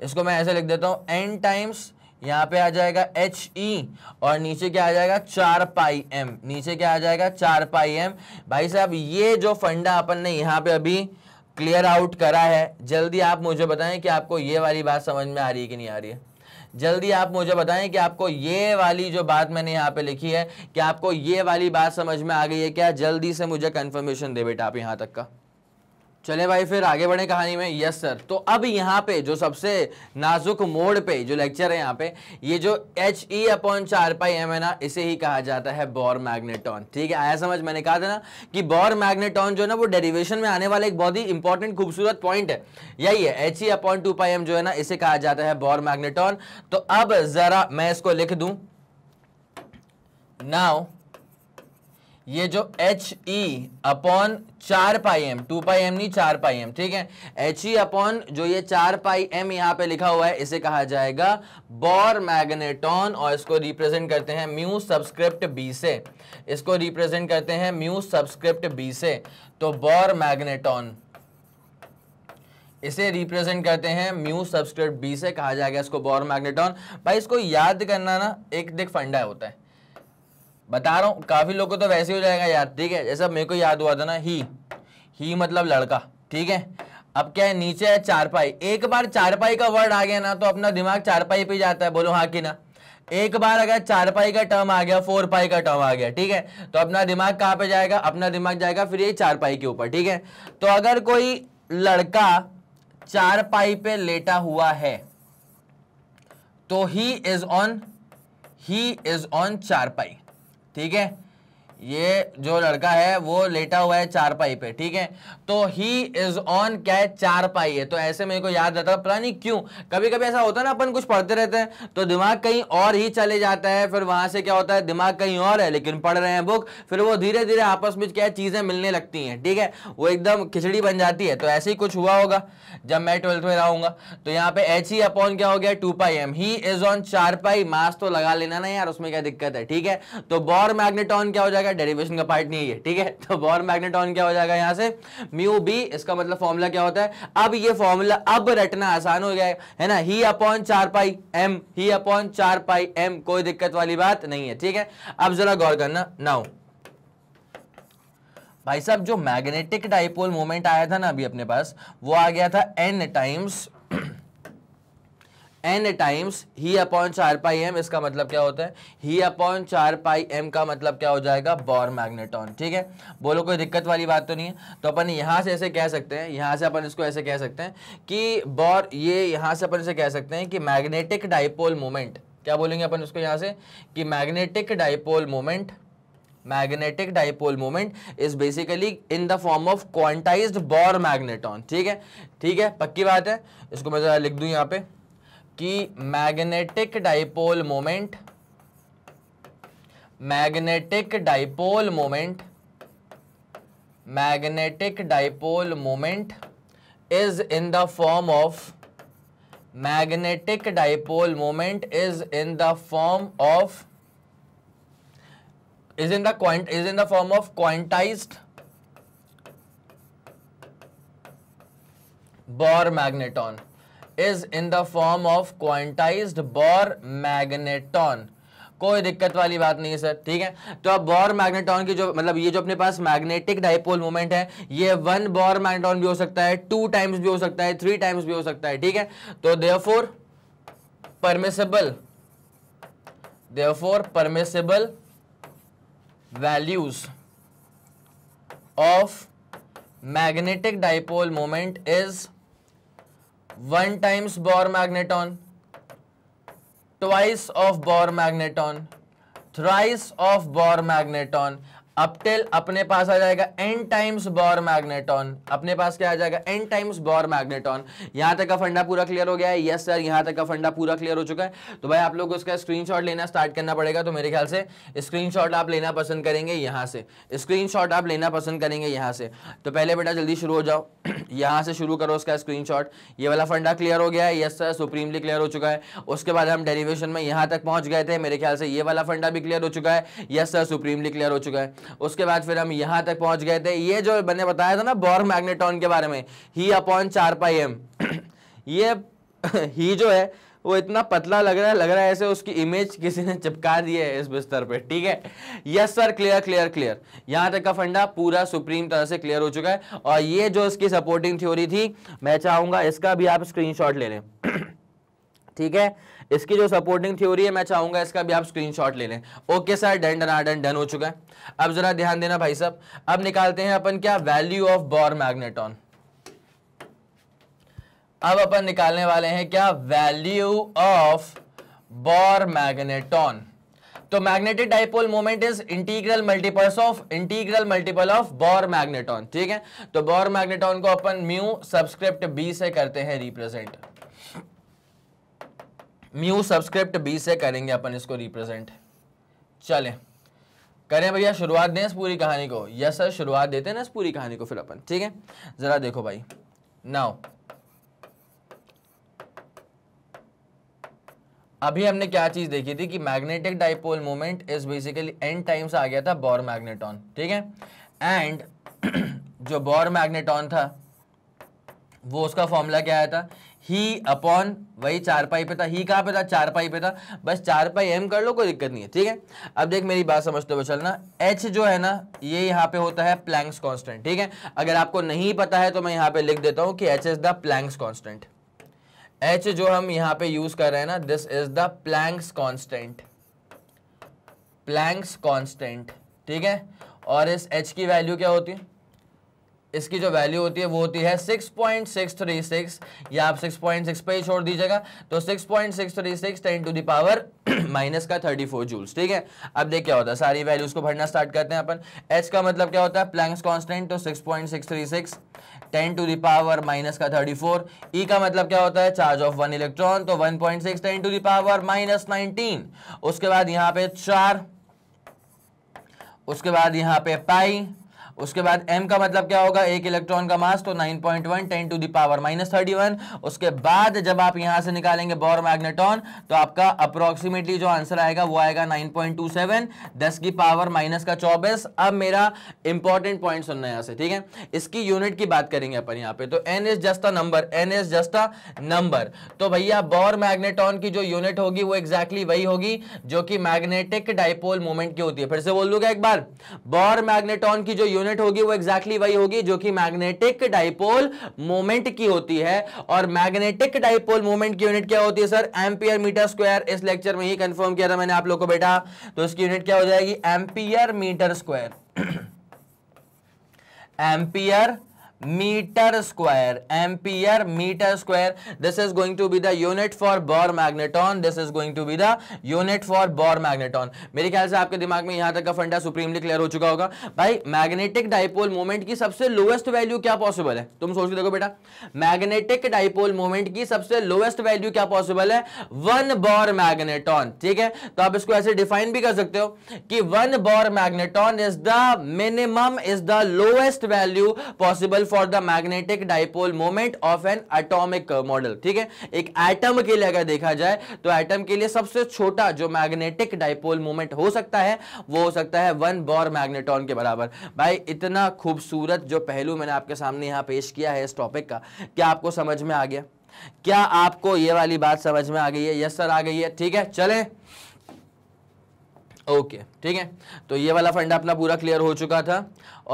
इसको मैं ऐसे लिख देता हूँ एन टाइम्स यहाँ पे आ जाएगा एच ई e और नीचे क्या आ जाएगा चार पाई एम नीचे क्या आ जाएगा चार पाई एम भाई साहब ये जो फंडा अपन ने यहाँ पे अभी क्लियर आउट करा है जल्दी आप मुझे बताएं कि आपको ये वाली बात समझ में आ रही है कि नहीं आ रही है जल्दी आप मुझे बताएं कि आपको ये वाली जो बात मैंने यहाँ पे लिखी है कि आपको ये वाली बात समझ में आ गई है क्या जल्दी से मुझे कंफर्मेशन दे बेटा आप यहाँ तक का चले भाई फिर आगे बढ़े कहानी में यस सर तो अब यहाँ पे जो सबसे नाजुक मोड़ पे जो लेक्चर है यहाँ पे ये जो एच ई अपॉन चार पाई एम है ना इसे ही कहा जाता है बॉर मैग्नेटॉन ठीक है आया समझ मैंने कहा था ना कि बॉर मैग्नेटॉन जो है ना वो डेरिवेशन में आने वाला एक बहुत ही इंपॉर्टेंट खूबसूरत पॉइंट है यही है H E upon two pi M जो है ना इसे कहा जाता है बॉर मैग्नेटॉन तो अब जरा मैं इसको लिख दू नाउ ये जो एच ई अपॉन चार pi M two pi M नहीं चार पाई एम ठीक है एच ई अपॉन जो ये चार पाई एम यहां पे लिखा हुआ है इसे कहा जाएगा बॉर मैग्नेटॉन और इसको रिप्रेजेंट करते हैं म्यू सब्सक्रिप्ट बी से इसको रिप्रेजेंट करते हैं म्यू सब्सक्रिप्ट बी से तो बॉर मैग्नेटॉन इसे रिप्रेजेंट करते हैं म्यू सब्सक्रिप्ट बी से कहा जाएगा इसको बॉर मैग्नेटॉन भाई इसको याद करना ना एक देख फंडा होता है बता रहा हूँ काफ़ी लोग को तो वैसे हो जाएगा याद ठीक है जैसा मेरे को याद हुआ था ना ही ही मतलब लड़का ठीक है अब क्या है नीचे है चारपाई एक बार चारपाई का वर्ड आ गया ना तो अपना दिमाग चारपाई पे जाता है बोलो हाँ कि ना एक बार अगर चारपाई का टर्म आ गया फोर पाई का टर्म आ गया ठीक है तो अपना दिमाग कहाँ पे जाएगा अपना दिमाग जाएगा फिर ये चारपाई के ऊपर ठीक है तो अगर कोई लड़का चारपाई पे लेटा हुआ है तो he is on he is on चार पाई ठीक है ये जो लड़का है वो लेटा हुआ है चारपाई पे ठीक है तो ही इज ऑन क्या है चारपाई है तो ऐसे मेरे को याद रहता पता नहीं क्यों कभी कभी ऐसा होता है ना अपन कुछ पढ़ते रहते हैं तो दिमाग कहीं और ही चले जाता है फिर वहां से क्या होता है दिमाग कहीं और है लेकिन पढ़ रहे हैं बुक फिर वो धीरे धीरे आपस में क्या चीज़ें मिलने लगती हैं ठीक है वो एकदम खिचड़ी बन जाती है तो ऐसे ही कुछ हुआ होगा जब मैं ट्वेल्थ में रहूंगा तो यहाँ पे एच ही अपॉन क्या हो गया two pi M he is on चार पाई मास्क तो लगा लेना ना यार उसमें क्या दिक्कत है ठीक है तो बॉर मैग्नेटॉन क्या हो जाएगा जाएगा डेरिवेशन का पार्ट नहीं है ठीक है तो बॉर मैग्नेटॉन क्या हो जाएगा यहाँ से म्यू बी इसका मतलब फॉर्मूला क्या होता है अब ये फॉर्मूला अब रटना आसान हो गया है ना ही अपॉन चार पाई एम ही अपॉन चार पाई एम कोई दिक्कत वाली बात नहीं है ठीक है अब जरा गौर करना नाउ भाई साहब जो मैग्नेटिक डाइपोल मोमेंट आया था ना अभी अपने पास वो आ गया था N times N times he upon चार पाई एम इसका मतलब क्या होता है ही अपॉन चार पाई एम का मतलब क्या हो जाएगा बॉर मैग्नेटॉन ठीक है बोलो कोई दिक्कत वाली बात तो नहीं है तो अपन यहाँ से ऐसे कह सकते हैं यहाँ से अपन इसको ऐसे कह सकते हैं कि बॉर ये यहाँ से अपन इसे कह सकते हैं कि मैग्नेटिक डाइपोल मोमेंट क्या बोलेंगे अपन इसको यहाँ से कि magnetic dipole moment magnetic dipole moment is basically in the form of quantized Bohr magneton ठीक है ठीक है पक्की बात है इसको मैं जरा लिख दूँ यहाँ पे कि magnetic dipole moment magnetic dipole moment magnetic dipole moment is in the form of magnetic dipole moment is in the form of is in the quant is in the form of quantized Bohr magneton is in the form of quantize Bohr magneton कोई दिक्कत वाली बात नहीं है sir ठीक है तो अब बॉर मैग्नेटॉन की जो मतलब ये जो अपने पास मैग्नेटिक डाइपोल मोमेंट है ये वन बॉर मैग्नेटॉन भी हो सकता है टू टाइम्स भी हो सकता है थ्री टाइम्स भी हो सकता है ठीक है तो therefore permissible therefore permissible values of magnetic dipole moment is one times Bohr magneton, twice of Bohr magneton, thrice of Bohr magneton अपटेल अपने पास आ जाएगा एन टाइम्स बॉर मैग्नेटॉन अपने पास क्या आ जाएगा एन टाइम्स बॉर मैग्नेटॉन यहां तक का फंडा पूरा क्लियर हो गया है यस सर यहां तक का फंडा पूरा क्लियर हो चुका है तो भाई आप लोग उसका स्क्रीनशॉट लेना स्टार्ट करना पड़ेगा तो मेरे ख्याल से स्क्रीनशॉट आप लेना पसंद करेंगे यहां से स्क्रीन आप लेना पसंद करेंगे यहां से तो पहले बेटा जल्दी शुरू हो जाओ *clears throat* यहां से शुरू करो उसका स्क्रीन ये वाला फंडा क्लियर हो गया है यस सर सुप्रीमली क्लियर हो चुका है उसके बाद हम डेरिवेशन में यहां तक पहुंच गए थे मेरे ख्याल से ये वाला फंडा भी क्लियर हो चुका है यस सर सुप्रीमली क्लियर हो चुका है उसके बाद फिर हम यहां तक पहुंच गए थे ये जो मैंने बताया था ना बॉर मैग्नेटॉन के बारे में ही अपॉन चार पाई एम *clears throat* ये ही *clears throat* जो है वो इतना पतला लग रहा है लग रहा है ऐसे उसकी इमेज किसी ने चिपका दी है इस बिस्तर पे ठीक है yes sir clear clear clear यहाँ तक का फंडा पूरा सुप्रीम तरह से क्लियर हो चुका है और ये जो इसकी सपोर्टिंग थ्योरी थी मैं चाहूँगा इसका भी आप स्क्रीनशॉट ले लें *clears throat* ठीक है इसकी जो सपोर्टिंग थ्योरी है मैं चाहूंगा इसका भी आप स्क्रीनशॉट ले लें ओके सर डन डनाडन डन हो चुका है अब जरा ध्यान देना भाई साहब अब निकालते हैं अपन क्या वैल्यू ऑफ बॉर मैग्नेटॉन अब अपन निकालने वाले हैं क्या वैल्यू ऑफ बॉर मैग्नेटॉन तो magnetic dipole moment is integral multiples of integral multiple of Bohr magneton ठीक है तो बॉर मैग्नेटॉन को अपन म्यू सब्सक्रिप्ट बी से करते हैं रिप्रेजेंट म्यू सब्सक्रिप्ट बी से करेंगे अपन इसको रिप्रेजेंट चलें करें भैया शुरुआत दें इस पूरी कहानी को यस सर शुरुआत देते हैं ना इस पूरी कहानी को फिर अपन ठीक है ज़रा देखो भाई नाउ अभी हमने क्या चीज़ देखी थी कि magnetic dipole moment is basically N times आ गया था बॉर मैग्नेटॉन ठीक है एंड *clears throat* जो बॉर मैग्नेटॉन था वो उसका फॉर्मूला क्या आया था ही अपॉन वही चार पाई पे था ही कहाँ पे था चार पाई पे था बस चार पाई एम कर लो कोई दिक्कत नहीं है ठीक है अब देख मेरी बात समझते हुए चलना एच जो है ना ये यहाँ पे होता है प्लैंक्स कांस्टेंट ठीक है अगर आपको नहीं पता है तो मैं यहाँ पे लिख देता हूँ कि H is the Planck's constant H जो हम यहाँ पे यूज कर रहे हैं ना this is the Planck's constant Planck's constant ठीक है और इस एच की वैल्यू क्या होती है इसकी जो वैल्यू होती है वो होती है 6.636 या आप 6.6 पे ही छोड़ दीजिएगा तो 6.636 point six three to the power minus का 34 फोर जूल्स ठीक है अब देख क्या होता है सारी वैल्यूज को भरना स्टार्ट करते हैं अपन एच का मतलब क्या होता है प्लैंक्स कांस्टेंट तो 6.636 point six ten to the power minus का 34 ई e का मतलब क्या होता है चार्ज ऑफ वन इलेक्ट्रॉन तो one point six ten to the power minus nineteen उसके बाद यहाँ पे चार उसके बाद यहाँ पे पाई उसके बाद एम का मतलब क्या होगा एक इलेक्ट्रॉन का मास तो 9.1 point one ten to the power minus thirty उसके बाद जब आप यहां से निकालेंगे बोर मैग्नेटॉन तो आपका अप्रोक्सीमेटली जो आंसर आएगा वो आएगा 9.27 10 की पावर माइनस का 24 अब मेरा इंपॉर्टेंट पॉइंट सुनना है यहां से ठीक है इसकी यूनिट की बात करेंगे अपन यहां पे तो N is just a number N is just a number तो भैया बोर मैग्नेटॉन की जो यूनिट होगी वो एग्जैक्टली exactly वही होगी जो कि मैग्नेटिक डाइपोल मूवमेंट की होती है फिर से बोल दूंगा एक बार बोर मैग्नेटॉन की जो यूनिट यूनिट होगी वो एग्जैक्टली exactly वही होगी जो कि मैग्नेटिक डाइपोल मोमेंट की होती है और मैग्नेटिक डाइपोल मोमेंट की यूनिट क्या होती है सर एम्पियर मीटर स्क्वायर इस लेक्चर में ही कंफर्म किया था मैंने आप लोग को बेटा तो इसकी यूनिट क्या हो जाएगी ampere metre square ampere metre square ampere metre square this is going to be the unit for Bohr magneton this is going to be the unit for Bohr magneton मेरे ख्याल से आपके दिमाग में यहां तक का फंडा सुप्रीमली क्लियर हो चुका होगा भाई मैग्नेटिक डाइपोल मोमेंट की सबसे लोएस्ट वैल्यू क्या पॉसिबल है तुम सोच के देखो बेटा मैग्नेटिक डाइपोल मोमेंट की सबसे लोएस्ट वैल्यू क्या पॉसिबल है वन बॉर मैग्नेटॉन ठीक है तो आप इसको ऐसे डिफाइन भी कर सकते हो कि one Bohr magneton is the minimum is the lowest value possible for the magnetic dipole moment of an atomic model ठीक है एक एटम के लिए अगर देखा जाए तो एटम के लिए सबसे छोटा जो मैग्नेटिक डाइपोल मोमेंट हो सकता है वो हो सकता है वन बॉर मैग्नेटॉन के बराबर भाई इतना खूबसूरत जो पहलू मैंने आपके सामने यहाँ पेश किया है इस टॉपिक का क्या आपको समझ में आ गया क्या आपको ये वाली बात समझ में आ गई है यस सर आ गई है ठीक है चलें ओके ठीक है तो ये वाला फंडा अपना पूरा क्लियर हो चुका था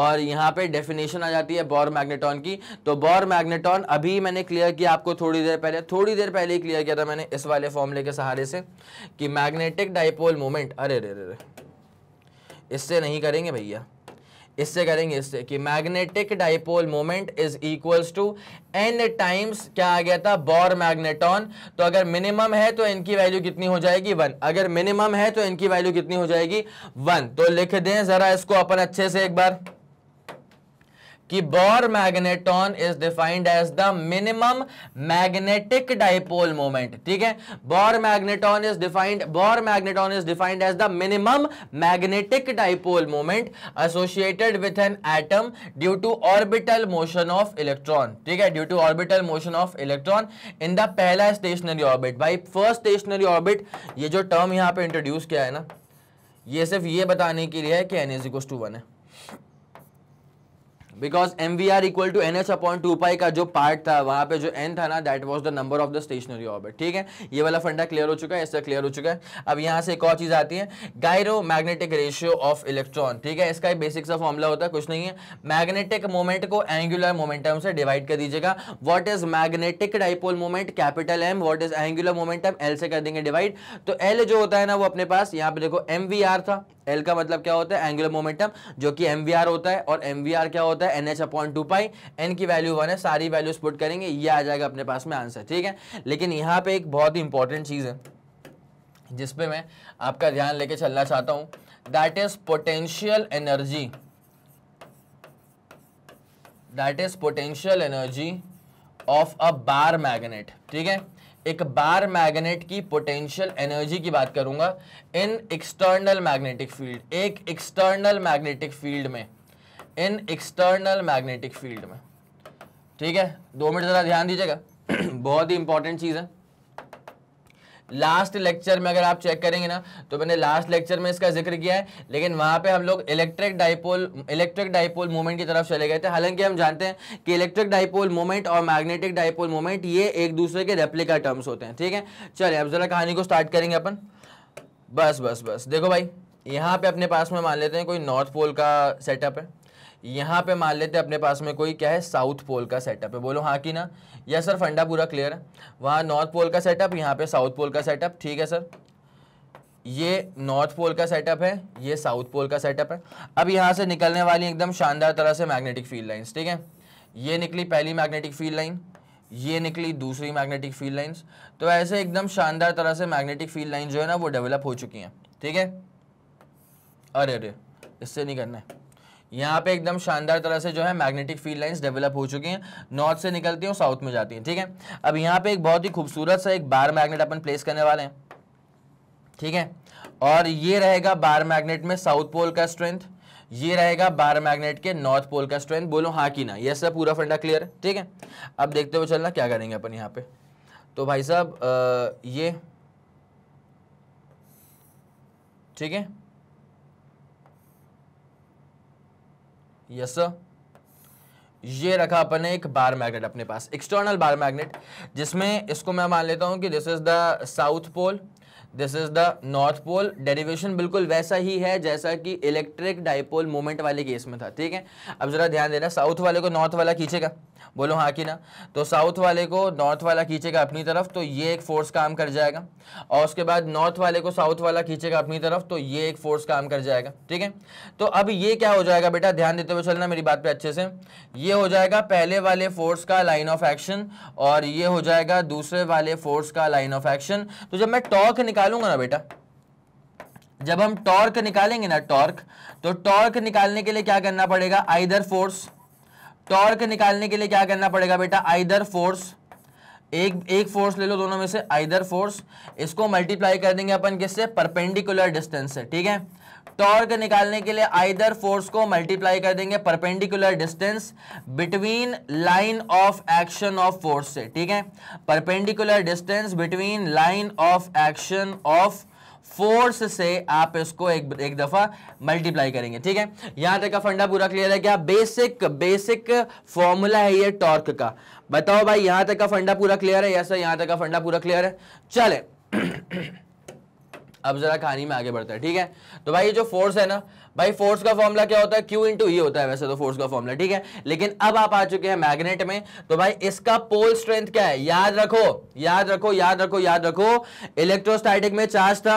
और यहाँ पे डेफिनेशन आ जाती है बॉर मैग्नेटॉन की तो बॉर मैग्नेटॉन अभी मैंने क्लियर किया आपको थोड़ी देर पहले थोड़ी देर पहले ही क्लियर किया था मैंने इस वाले फॉर्मूले के सहारे से कि मैग्नेटिक डाइपोल मोमेंट अरे रे रे रे इससे नहीं करेंगे भैया इससे करेंगे इससे कि magnetic dipole moment is equals to N times क्या आ गया था बॉर मैग्नेटॉन तो अगर मिनिमम है तो इनकी वैल्यू कितनी हो जाएगी वन अगर मिनिमम है तो इनकी वैल्यू कितनी हो जाएगी वन तो लिख दें जरा इसको अपन अच्छे से एक बार कि Bohr magneton is defined as the minimum magnetic dipole moment ठीक है Bohr magneton is defined Bohr magneton is defined as the minimum magnetic dipole moment associated with an atom due to orbital motion of electron ठीक है due to orbital motion of electron in the पहला stationary orbit भाई first stationary orbit ये जो term यहां पर introduce किया है ना ये सिर्फ ये बताने के लिए है कि N is equal to one है because M V R equal to N S upon two pi का जो पार्ट था वहाँ पे जो एन था ना that was the number of the stationary orbit ठीक है ये वाला फंडा क्लियर हो चुका है इससे क्लियर हो चुका है अब यहाँ से एक और चीज़ आती है gyro magnetic ratio of electron ठीक है इसका बेसिक सा फॉर्मूला होता है कुछ नहीं है मैग्नेटिक मोमेंट को एंगुलर मोमेंटम से डिवाइड कर दीजिएगा what is magnetic dipole moment capital M what is angular momentum L से कर देंगे डिवाइड तो एल जो होता है ना वो अपने पास यहाँ पे देखो एम था एल का मतलब क्या होता है एंगुलर मोमेंटम जो कि एम होता है और एम क्या होता है N H upon two pi N की वैल्यू वन है सारी वैल्यूज पुट करेंगे ये आ जाएगा अपने पास में आंसर ठीक है लेकिन यहाँ पे एक बहुत ही इंपॉर्टेंट चीज़ है जिसपे मैं आपका ध्यान लेके चलना चाहता हूँ that is potential energy that is potential energy of a bar magnet ठीक है एक बार मैग्नेट की पोटेंशियल एनर्जी की बात करूंगा इन एक्सटर्नल मैग्नेटिक फील्ड एक एक्सटर्नल मैग्नेटिक फील्ड में इन एक्सटर्नल मैग्नेटिक फील्ड में ठीक है दो मिनट ज़रा ध्यान दीजिएगा *clears throat* बहुत ही इंपॉर्टेंट चीज़ है लास्ट लेक्चर में अगर आप चेक करेंगे ना तो मैंने लास्ट लेक्चर में इसका जिक्र किया है लेकिन वहाँ पे हम लोग electric dipole electric dipole movement की तरफ चले गए थे हालांकि हम जानते हैं कि इलेक्ट्रिक डाइपोल मूवमेंट और मैग्नेटिक डाइपोल मूवमेंट ये एक दूसरे के रेप्लिका टर्म्स होते हैं ठीक है चलिए अब ज़रा कहानी को स्टार्ट करेंगे अपन बस बस बस देखो भाई यहाँ पे अपने पास में मान लेते हैं कोई नॉर्थ पोल का सेटअप है यहाँ पे मान लेते हैं अपने पास में कोई क्या है साउथ पोल का सेटअप है बोलो हाँ कि ना यस सर फंडा पूरा क्लियर है वहाँ नॉर्थ पोल का सेटअप यहाँ पे साउथ पोल का सेटअप ठीक है सर ये नॉर्थ पोल का सेटअप है ये साउथ पोल का सेटअप है अब यहाँ से निकलने वाली एकदम शानदार तरह से मैग्नेटिक फील्ड लाइन्स ठीक है ये निकली पहली मैग्नेटिक फील्ड लाइन ये निकली दूसरी मैग्नेटिक फील्ड लाइन्स तो ऐसे एकदम शानदार तरह से मैग्नेटिक फील्ड लाइन जो है ना वो डेवलप हो चुकी हैं ठीक है अरे अरे इससे नहीं करना है यहाँ पे एकदम शानदार तरह से जो है मैग्नेटिक फील्ड लाइंस डेवलप हो चुकी हैं नॉर्थ से निकलती हैं और साउथ में जाती हैं ठीक है अब यहाँ पे एक बहुत ही खूबसूरत सा एक बार मैग्नेट अपन प्लेस करने वाले हैं ठीक है और ये रहेगा बार मैग्नेट में साउथ पोल का स्ट्रेंथ ये रहेगा बार मैग्नेट के नॉर्थ पोल का स्ट्रेंथ बोलो हाँ कि ना ये सब पूरा फंडा क्लियर है ठीक है अब देखते हुए चलना क्या करेंगे अपन यहाँ पे तो भाई साहब ये ठीक है यस सर ये रखा अपन ने एक बार मैग्नेट अपने पास एक्सटर्नल बार मैग्नेट जिसमें इसको मैं मान लेता हूं कि this is the south pole this is the north pole derivation बिल्कुल वैसा ही है जैसा कि इलेक्ट्रिक डाइपोल मोमेंट वाले केस में था ठीक है अब जरा ध्यान देना साउथ वाले को नॉर्थ वाला खींचेगा बोलो हाँ कि ना तो साउथ वाले को नॉर्थ वाला खींचेगा अपनी तरफ तो ये एक फोर्स काम कर जाएगा और उसके बाद नॉर्थ वाले को साउथ वाला खींचेगा अपनी तरफ तो ये एक फोर्स काम कर जाएगा ठीक है तो अब ये क्या हो जाएगा बेटा ध्यान देते हुए चलना मेरी बात पे अच्छे से ये हो जाएगा पहले वाले फोर्स का लाइन ऑफ एक्शन और ये हो जाएगा दूसरे वाले फोर्स का लाइन ऑफ एक्शन तो जब मैं टॉक निकाल निकालूंगा ना बेटा जब हम टॉर्क निकालेंगे ना टॉर्क तो टॉर्क निकालने के लिए क्या करना पड़ेगा आइदर फोर्स टॉर्क निकालने के लिए क्या करना पड़ेगा बेटा आइदर फोर्स एक एक फोर्स ले लो दोनों में से आइदर फोर्स इसको मल्टीप्लाई कर देंगे अपन किससे परपेंडिकुलर डिस्टेंस से ठीक है टॉर्क निकालने के लिए आइदर फोर्स को मल्टीप्लाई कर देंगे perpendicular distance between line of action of force से ठीक है perpendicular distance between line of action of force से आप इसको एक एक दफा मल्टीप्लाई करेंगे ठीक है यहां तक का फंडा पूरा क्लियर है क्या बेसिक बेसिक फॉर्मूला है ये टॉर्क का बताओ भाई यहां तक का फंडा पूरा क्लियर है ऐसा यहां तक का फंडा पूरा क्लियर है चले *clears throat* अब जरा कहानी में आगे बढ़ते हैं ठीक है तो भाई ये जो फोर्स है ना भाई फोर्स का फॉर्मूला क्या होता है क्यू इंटू ई होता है वैसे तो फोर्स का फॉर्मूला ठीक है लेकिन अब आप आ चुके हैं मैग्नेट में तो भाई इसका पोल स्ट्रेंथ क्या है याद रखो याद रखो याद रखो याद रखो इलेक्ट्रोस्टैटिक में चार्ज था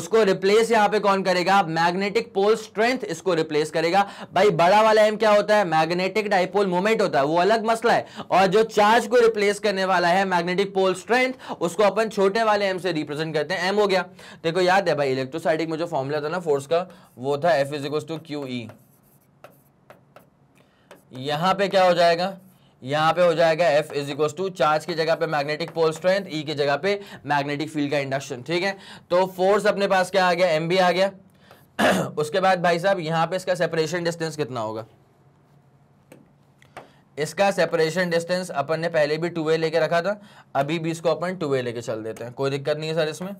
उसको रिप्लेस यहां पे कौन करेगा मैग्नेटिक पोल स्ट्रेंथ इसको रिप्लेस करेगा भाई बड़ा वाला एम क्या होता है मैग्नेटिक डाइपोल मोमेंट होता है वो अलग मसला है और जो चार्ज को रिप्लेस करने वाला है मैग्नेटिक पोल स्ट्रेंथ उसको अपन छोटे वाले एम से रिप्रेजेंट करते हैं एम हो गया देखो याद है भाई इलेक्ट्रोस्टैटिक में जो फॉर्मूला था ना फोर्स का वो था F is equal to Q E यहां पे क्या हो जाएगा यहां पे हो जाएगा F is equal to charge की जगह पे मैग्नेटिक पोल स्ट्रेंथ E की जगह पे मैग्नेटिक फील्ड का इंडक्शन ठीक है तो फोर्स अपने पास क्या आ गया एम बी आ गया *clears throat* उसके बाद भाई साहब यहां पे इसका सेपरेशन डिस्टेंस कितना होगा इसका सेपरेशन डिस्टेंस अपन ने पहले भी टू वे लेके रखा था अभी भी इसको अपन टू वे लेके चल देते हैं कोई दिक्कत नहीं है सर इसमें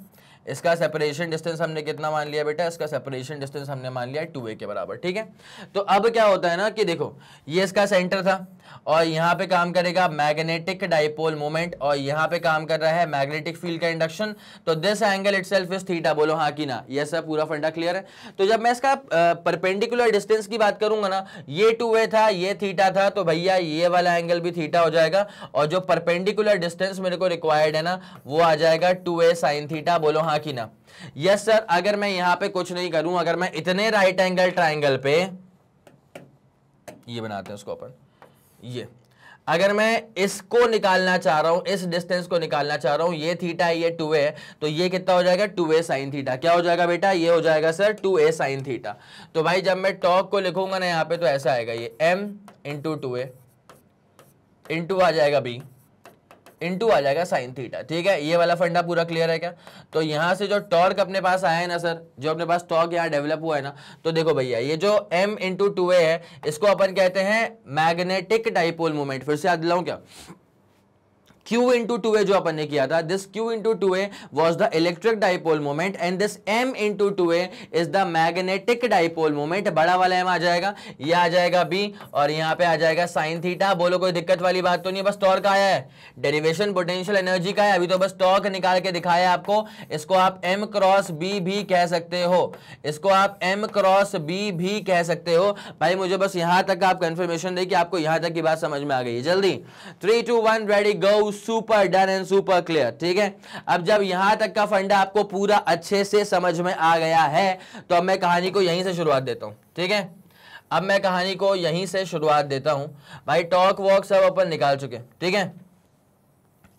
इसका सेपरेशन डिस्टेंस हमने कितना मान लिया बेटा इसका सेपरेशन डिस्टेंस हमने मान लिया टू के बराबर ठीक है तो अब क्या होता है ना कि देखो ये इसका सेंटर था और यहाँ पे काम करेगा मैग्नेटिक डाइपोल मोमेंट और यहाँ पे काम कर रहा है मैग्नेटिक फील्ड का इंडक्शन तो this angle itself is theta बोलो हाँ कि ना ये सब पूरा फंडा क्लियर है तो जब मैं इसका परपेंडिकुलर डिस्टेंस की बात करूंगा ना ये टू वे था ये थीटा था तो भैया ये वाला एंगल भी थीटा हो जाएगा और जो परपेंडिकुलर डिस्टेंस मेरे को रिक्वायर्ड है ना वो आ जाएगा टू ए साइन थीटा बोलो हाँ कि ना यस सर अगर मैं यहाँ पे कुछ नहीं करूं अगर मैं इतने राइट एंगल ट्राइंगल पे ये बनाते हैं उसको अपन ये अगर मैं इसको निकालना चाह रहा हूं इस डिस्टेंस को निकालना चाह रहा हूं ये थीटा ये टू ए है तो ये कितना हो जाएगा टू ए साइन थीटा क्या हो जाएगा बेटा ये हो जाएगा sir two A sine theta तो भाई जब मैं टॉक को लिखूंगा ना यहाँ पे तो ऐसा आएगा ये M into two A into आ जाएगा बी इंटू आ जाएगा साइन थीटा ठीक है ये वाला फंडा पूरा क्लियर है क्या तो यहाँ से जो टॉर्क अपने पास आया है ना सर जो अपने पास टॉर्क यहाँ डेवलप हुआ है ना तो देखो भैया ये जो एम इंटू टू ए है इसको अपन कहते हैं मैग्नेटिक डाइपोल मूवमेंट फिर से याद दिलाऊँ क्या Q into 2A जो अपन ने किया था this Q into 2A was the electric dipole moment and this M into 2A is the magnetic dipole moment. बड़ा वाला M आ जाएगा ये आ जाएगा B और यहाँ पे आ जाएगा साइन थीटा बोलो कोई दिक्कत वाली बात तो नहीं बस टॉर्क आया है डेरिवेशन पोटेंशियल एनर्जी का है अभी तो बस टॉर्क निकाल के दिखाया है आपको इसको आप M cross B भी कह सकते हो इसको आप M cross B भी कह सकते हो भाई मुझे बस यहाँ तक आप कंफर्मेशन दे कि आपको यहाँ तक की बात समझ में आ गई जल्दी three two one ready go super done and super clear ठीक है अब जब यहां तक का फंडा आपको पूरा अच्छे से समझ में आ गया है तो अब मैं कहानी को यहीं से शुरुआत देता हूं ठीक है अब मैं कहानी को यहीं से शुरुआत देता हूं भाई टॉक वॉक सब अपन निकाल चुके ठीक है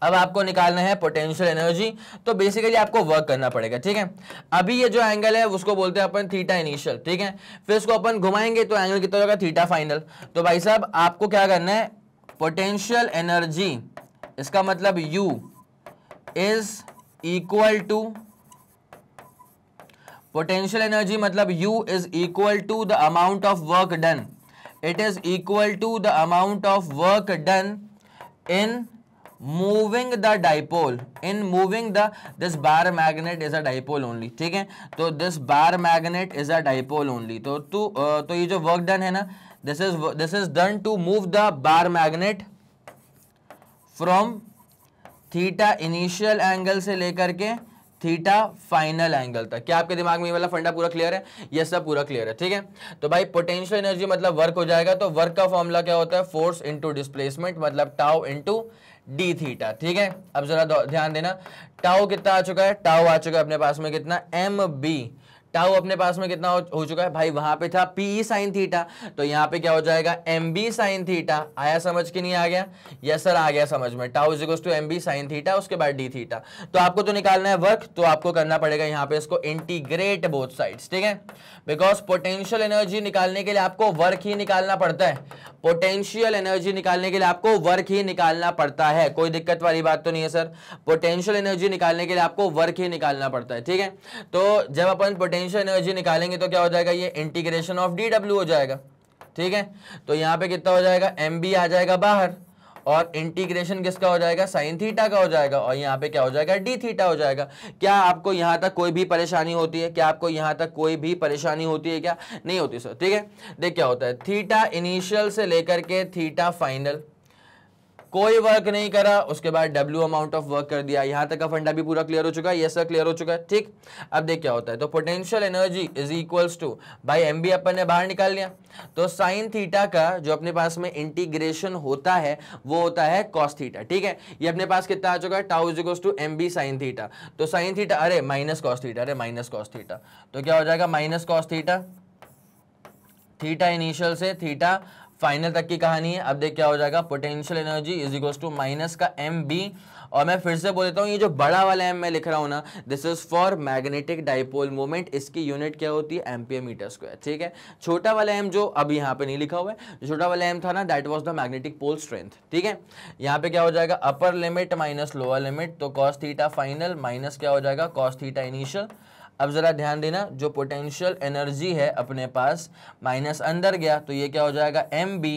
अब आपको निकालना है पोटेंशियल एनर्जी तो बेसिकली आपको वर्क करना पड़ेगा ठीक है अभी ये जो एंगल है उसको बोलते हैं अपन थीटा इनिशियल ठीक है फिर इसको अपन घुमाएंगे तो एंगल कितना होगा थीटा फाइनल तो भाई साहब आपको क्या करना है पोटेंशियल एनर्जी इसका मतलब u is equal to potential energy मतलब u is equal to the amount of work done it is equal to the amount of work done in moving the dipole in moving the this bar magnet is a dipole only ठीक है तो this bar magnet is a dipole only तो तू तो ये जो work done है ना this is this is done to move the bar magnet from theta initial angle से लेकर के थीटा फाइनल एंगल तक क्या आपके दिमाग में ये वाला फंडा पूरा क्लियर है ये सब पूरा क्लियर है ठीक है तो भाई पोटेंशियल एनर्जी मतलब वर्क हो जाएगा तो वर्क का फॉर्मूला क्या होता है फोर्स इंटू डिस्प्लेसमेंट मतलब टाओ इंटू डी थीटा ठीक है अब जरा ध्यान देना टाओ कितना आ चुका है टाओ आ चुका है अपने पास में कितना एम बी टाउ अपने पास में कितना हो, हो चुका है भाई वहां पे था पी साइन थीटा तो यहाँ पे क्या हो जाएगा एम बी साइन थीटा आया समझ के नहीं आ गया यस सर आ गया समझ में tau is equals to M B sine theta उसके बाद डी थीटा तो आपको तो निकालना है वर्क तो आपको करना पड़ेगा यहाँ पे इसको इंटीग्रेट बोथ साइड ठीक है बिकॉज पोटेंशियल एनर्जी निकालने के लिए आपको वर्क ही निकालना पड़ता है पोटेंशियल एनर्जी निकालने के लिए आपको वर्क ही निकालना पड़ता है कोई दिक्कत वाली बात तो नहीं है सर पोटेंशियल एनर्जी निकालने के लिए आपको वर्क ही निकालना पड़ता है ठीक है तो जब अपन पोटेंशियल पोटेंशियल एनर्जी निकालेंगे तो क्या हो जाएगा ये इंटीग्रेशन ऑफ डी डब्ल्यू हो जाएगा ठीक है तो यहाँ पे कितना हो जाएगा एम बी आ जाएगा बाहर और इंटीग्रेशन किसका हो जाएगा साइन थीटा का हो जाएगा और यहाँ पे क्या हो जाएगा डी थीटा हो जाएगा क्या आपको यहाँ तक कोई भी परेशानी होती है क्या आपको यहाँ तक कोई भी परेशानी होती है क्या नहीं होती सर ठीक है देख क्या होता है थीटा इनिशियल से लेकर के थीटा फाइनल कोई वर्क नहीं करा उसके बाद डब्ल्यू अमाउंट ऑफ वर्क कर दिया यहां तक का फंडा भी पूरा क्लियर हो चुका है ये सर क्लियर हो चुका है ठीक अब देख क्या होता है तो potential energy is equals to भाई एम बी अपन ने बाहर निकाल लिया तो साइन थीटा का जो अपने पास में इंटीग्रेशन होता है वो होता है कॉस थीटा ठीक है ये अपने पास कितना आ चुका है tau is equals to M B sine theta तो साइन थीटा अरे माइनस कॉस थीटा अरे माइनस कॉस थीटा तो क्या हो जाएगा minus cos theta theta initial से थीटा फाइनल तक की कहानी है अब देख क्या हो जाएगा potential energy is equals to minus का एम बी और मैं फिर से बोल देता हूँ ये जो बड़ा वाला एम मैं लिख रहा हूँ ना this is for magnetic dipole moment इसकी यूनिट क्या होती है एमपीए मीटर स्क्वायर ठीक है छोटा वाला एम जो अभी यहाँ पे नहीं लिखा हुआ है छोटा वाला एम था ना that was the magnetic pole strength ठीक है यहाँ पे क्या हो जाएगा upper limit minus lower limit तो कॉस थीटा फाइनल माइनस क्या हो जाएगा कॉस थीटा इनिशियल अब ज़रा ध्यान देना जो पोटेंशियल एनर्जी है अपने पास माइनस अंदर गया तो ये क्या हो जाएगा एम बी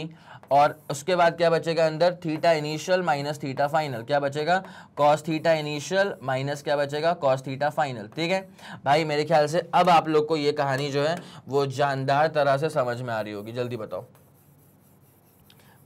और उसके बाद क्या बचेगा अंदर theta initial minus theta final क्या बचेगा कॉस थीटा इनिशियल माइनस क्या बचेगा कॉस थीटा फाइनल ठीक है भाई मेरे ख्याल से अब आप लोग को ये कहानी जो है वो जानदार तरह से समझ में आ रही होगी जल्दी बताओ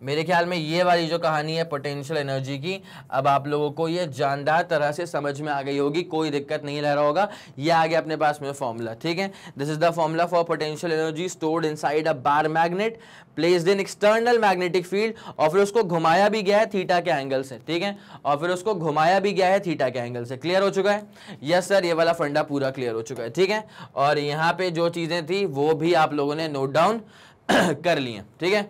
मेरे ख्याल में ये वाली जो कहानी है पोटेंशियल एनर्जी की अब आप लोगों को ये जानदार तरह से समझ में आ गई होगी कोई दिक्कत नहीं रह रहा होगा ये आ गया अपने पास में फॉर्मूला ठीक है this is the formula for potential energy stored inside a bar magnet placed in external magnetic field और फिर उसको घुमाया भी गया है थीटा के एंगल से ठीक है और फिर उसको घुमाया भी गया है थीटा के एंगल से क्लियर हो चुका है यस सर ये वाला फंडा पूरा क्लियर हो चुका है ठीक है और यहाँ पे जो चीज़ें थी वो भी आप लोगों ने नोट डाउन *clears throat* कर लिए ठीक है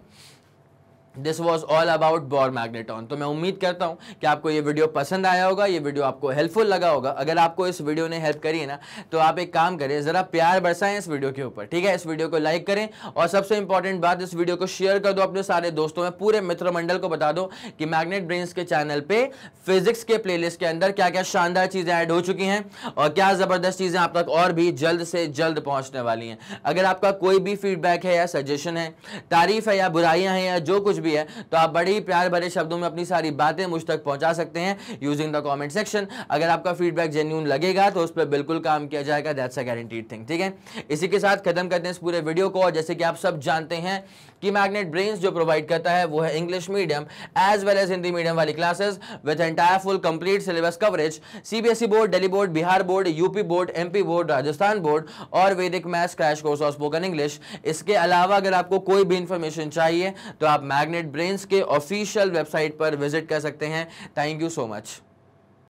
this was all about Bohr magneton तो मैं उम्मीद करता हूँ कि आपको ये वीडियो पसंद आया होगा ये वीडियो आपको हेल्पफुल लगा होगा अगर आपको इस वीडियो ने हेल्प करी है ना तो आप एक काम करें ज़रा प्यार बरसाएं इस वीडियो के ऊपर ठीक है इस वीडियो को लाइक करें और सबसे इंपॉर्टेंट बात इस वीडियो को शेयर कर दो अपने सारे दोस्तों में पूरे मित्रमंडल को बता दो कि मैग्नेट ब्रेन्स के चैनल पर फिजिक्स के प्ले के अंदर क्या क्या शानदार चीज़ें ऐड हो चुकी हैं और क्या ज़बरदस्त चीज़ें आप तक और भी जल्द से जल्द पहुँचने वाली हैं अगर आपका कोई भी फीडबैक है या सजेशन है तारीफ है या बुराइयाँ हैं या जो कुछ भी है तो आप बड़े ही प्यार भरे शब्दों में अपनी सारी बातें मुझ तक पहुंचा सकते हैं यूजिंग द कॉमेंट सेक्शन अगर आपका फीडबैक जेन्यून लगेगा तो उस पर बिल्कुल काम किया जाएगा दैट्स अ गारंटीड थिंग ठीक है इसी के साथ खत्म करते हैं इस पूरे वीडियो को और जैसे कि आप सब जानते हैं कि मैग्नेट ब्रेन्स जो प्रोवाइड करता है वो है English medium as well as Hindi medium वाली classes with entire full complete syllabus coverage CBSE board daily board Bihar board UP board MP board Rajasthan board और Vedic maths crash course of spoken English इसके अलावा अगर आपको कोई भी इंफॉर्मेशन चाहिए तो आप मैग्नेट ब्रेन्स के ऑफिशियल वेबसाइट पर विजिट कर सकते हैं थैंक यू सो मच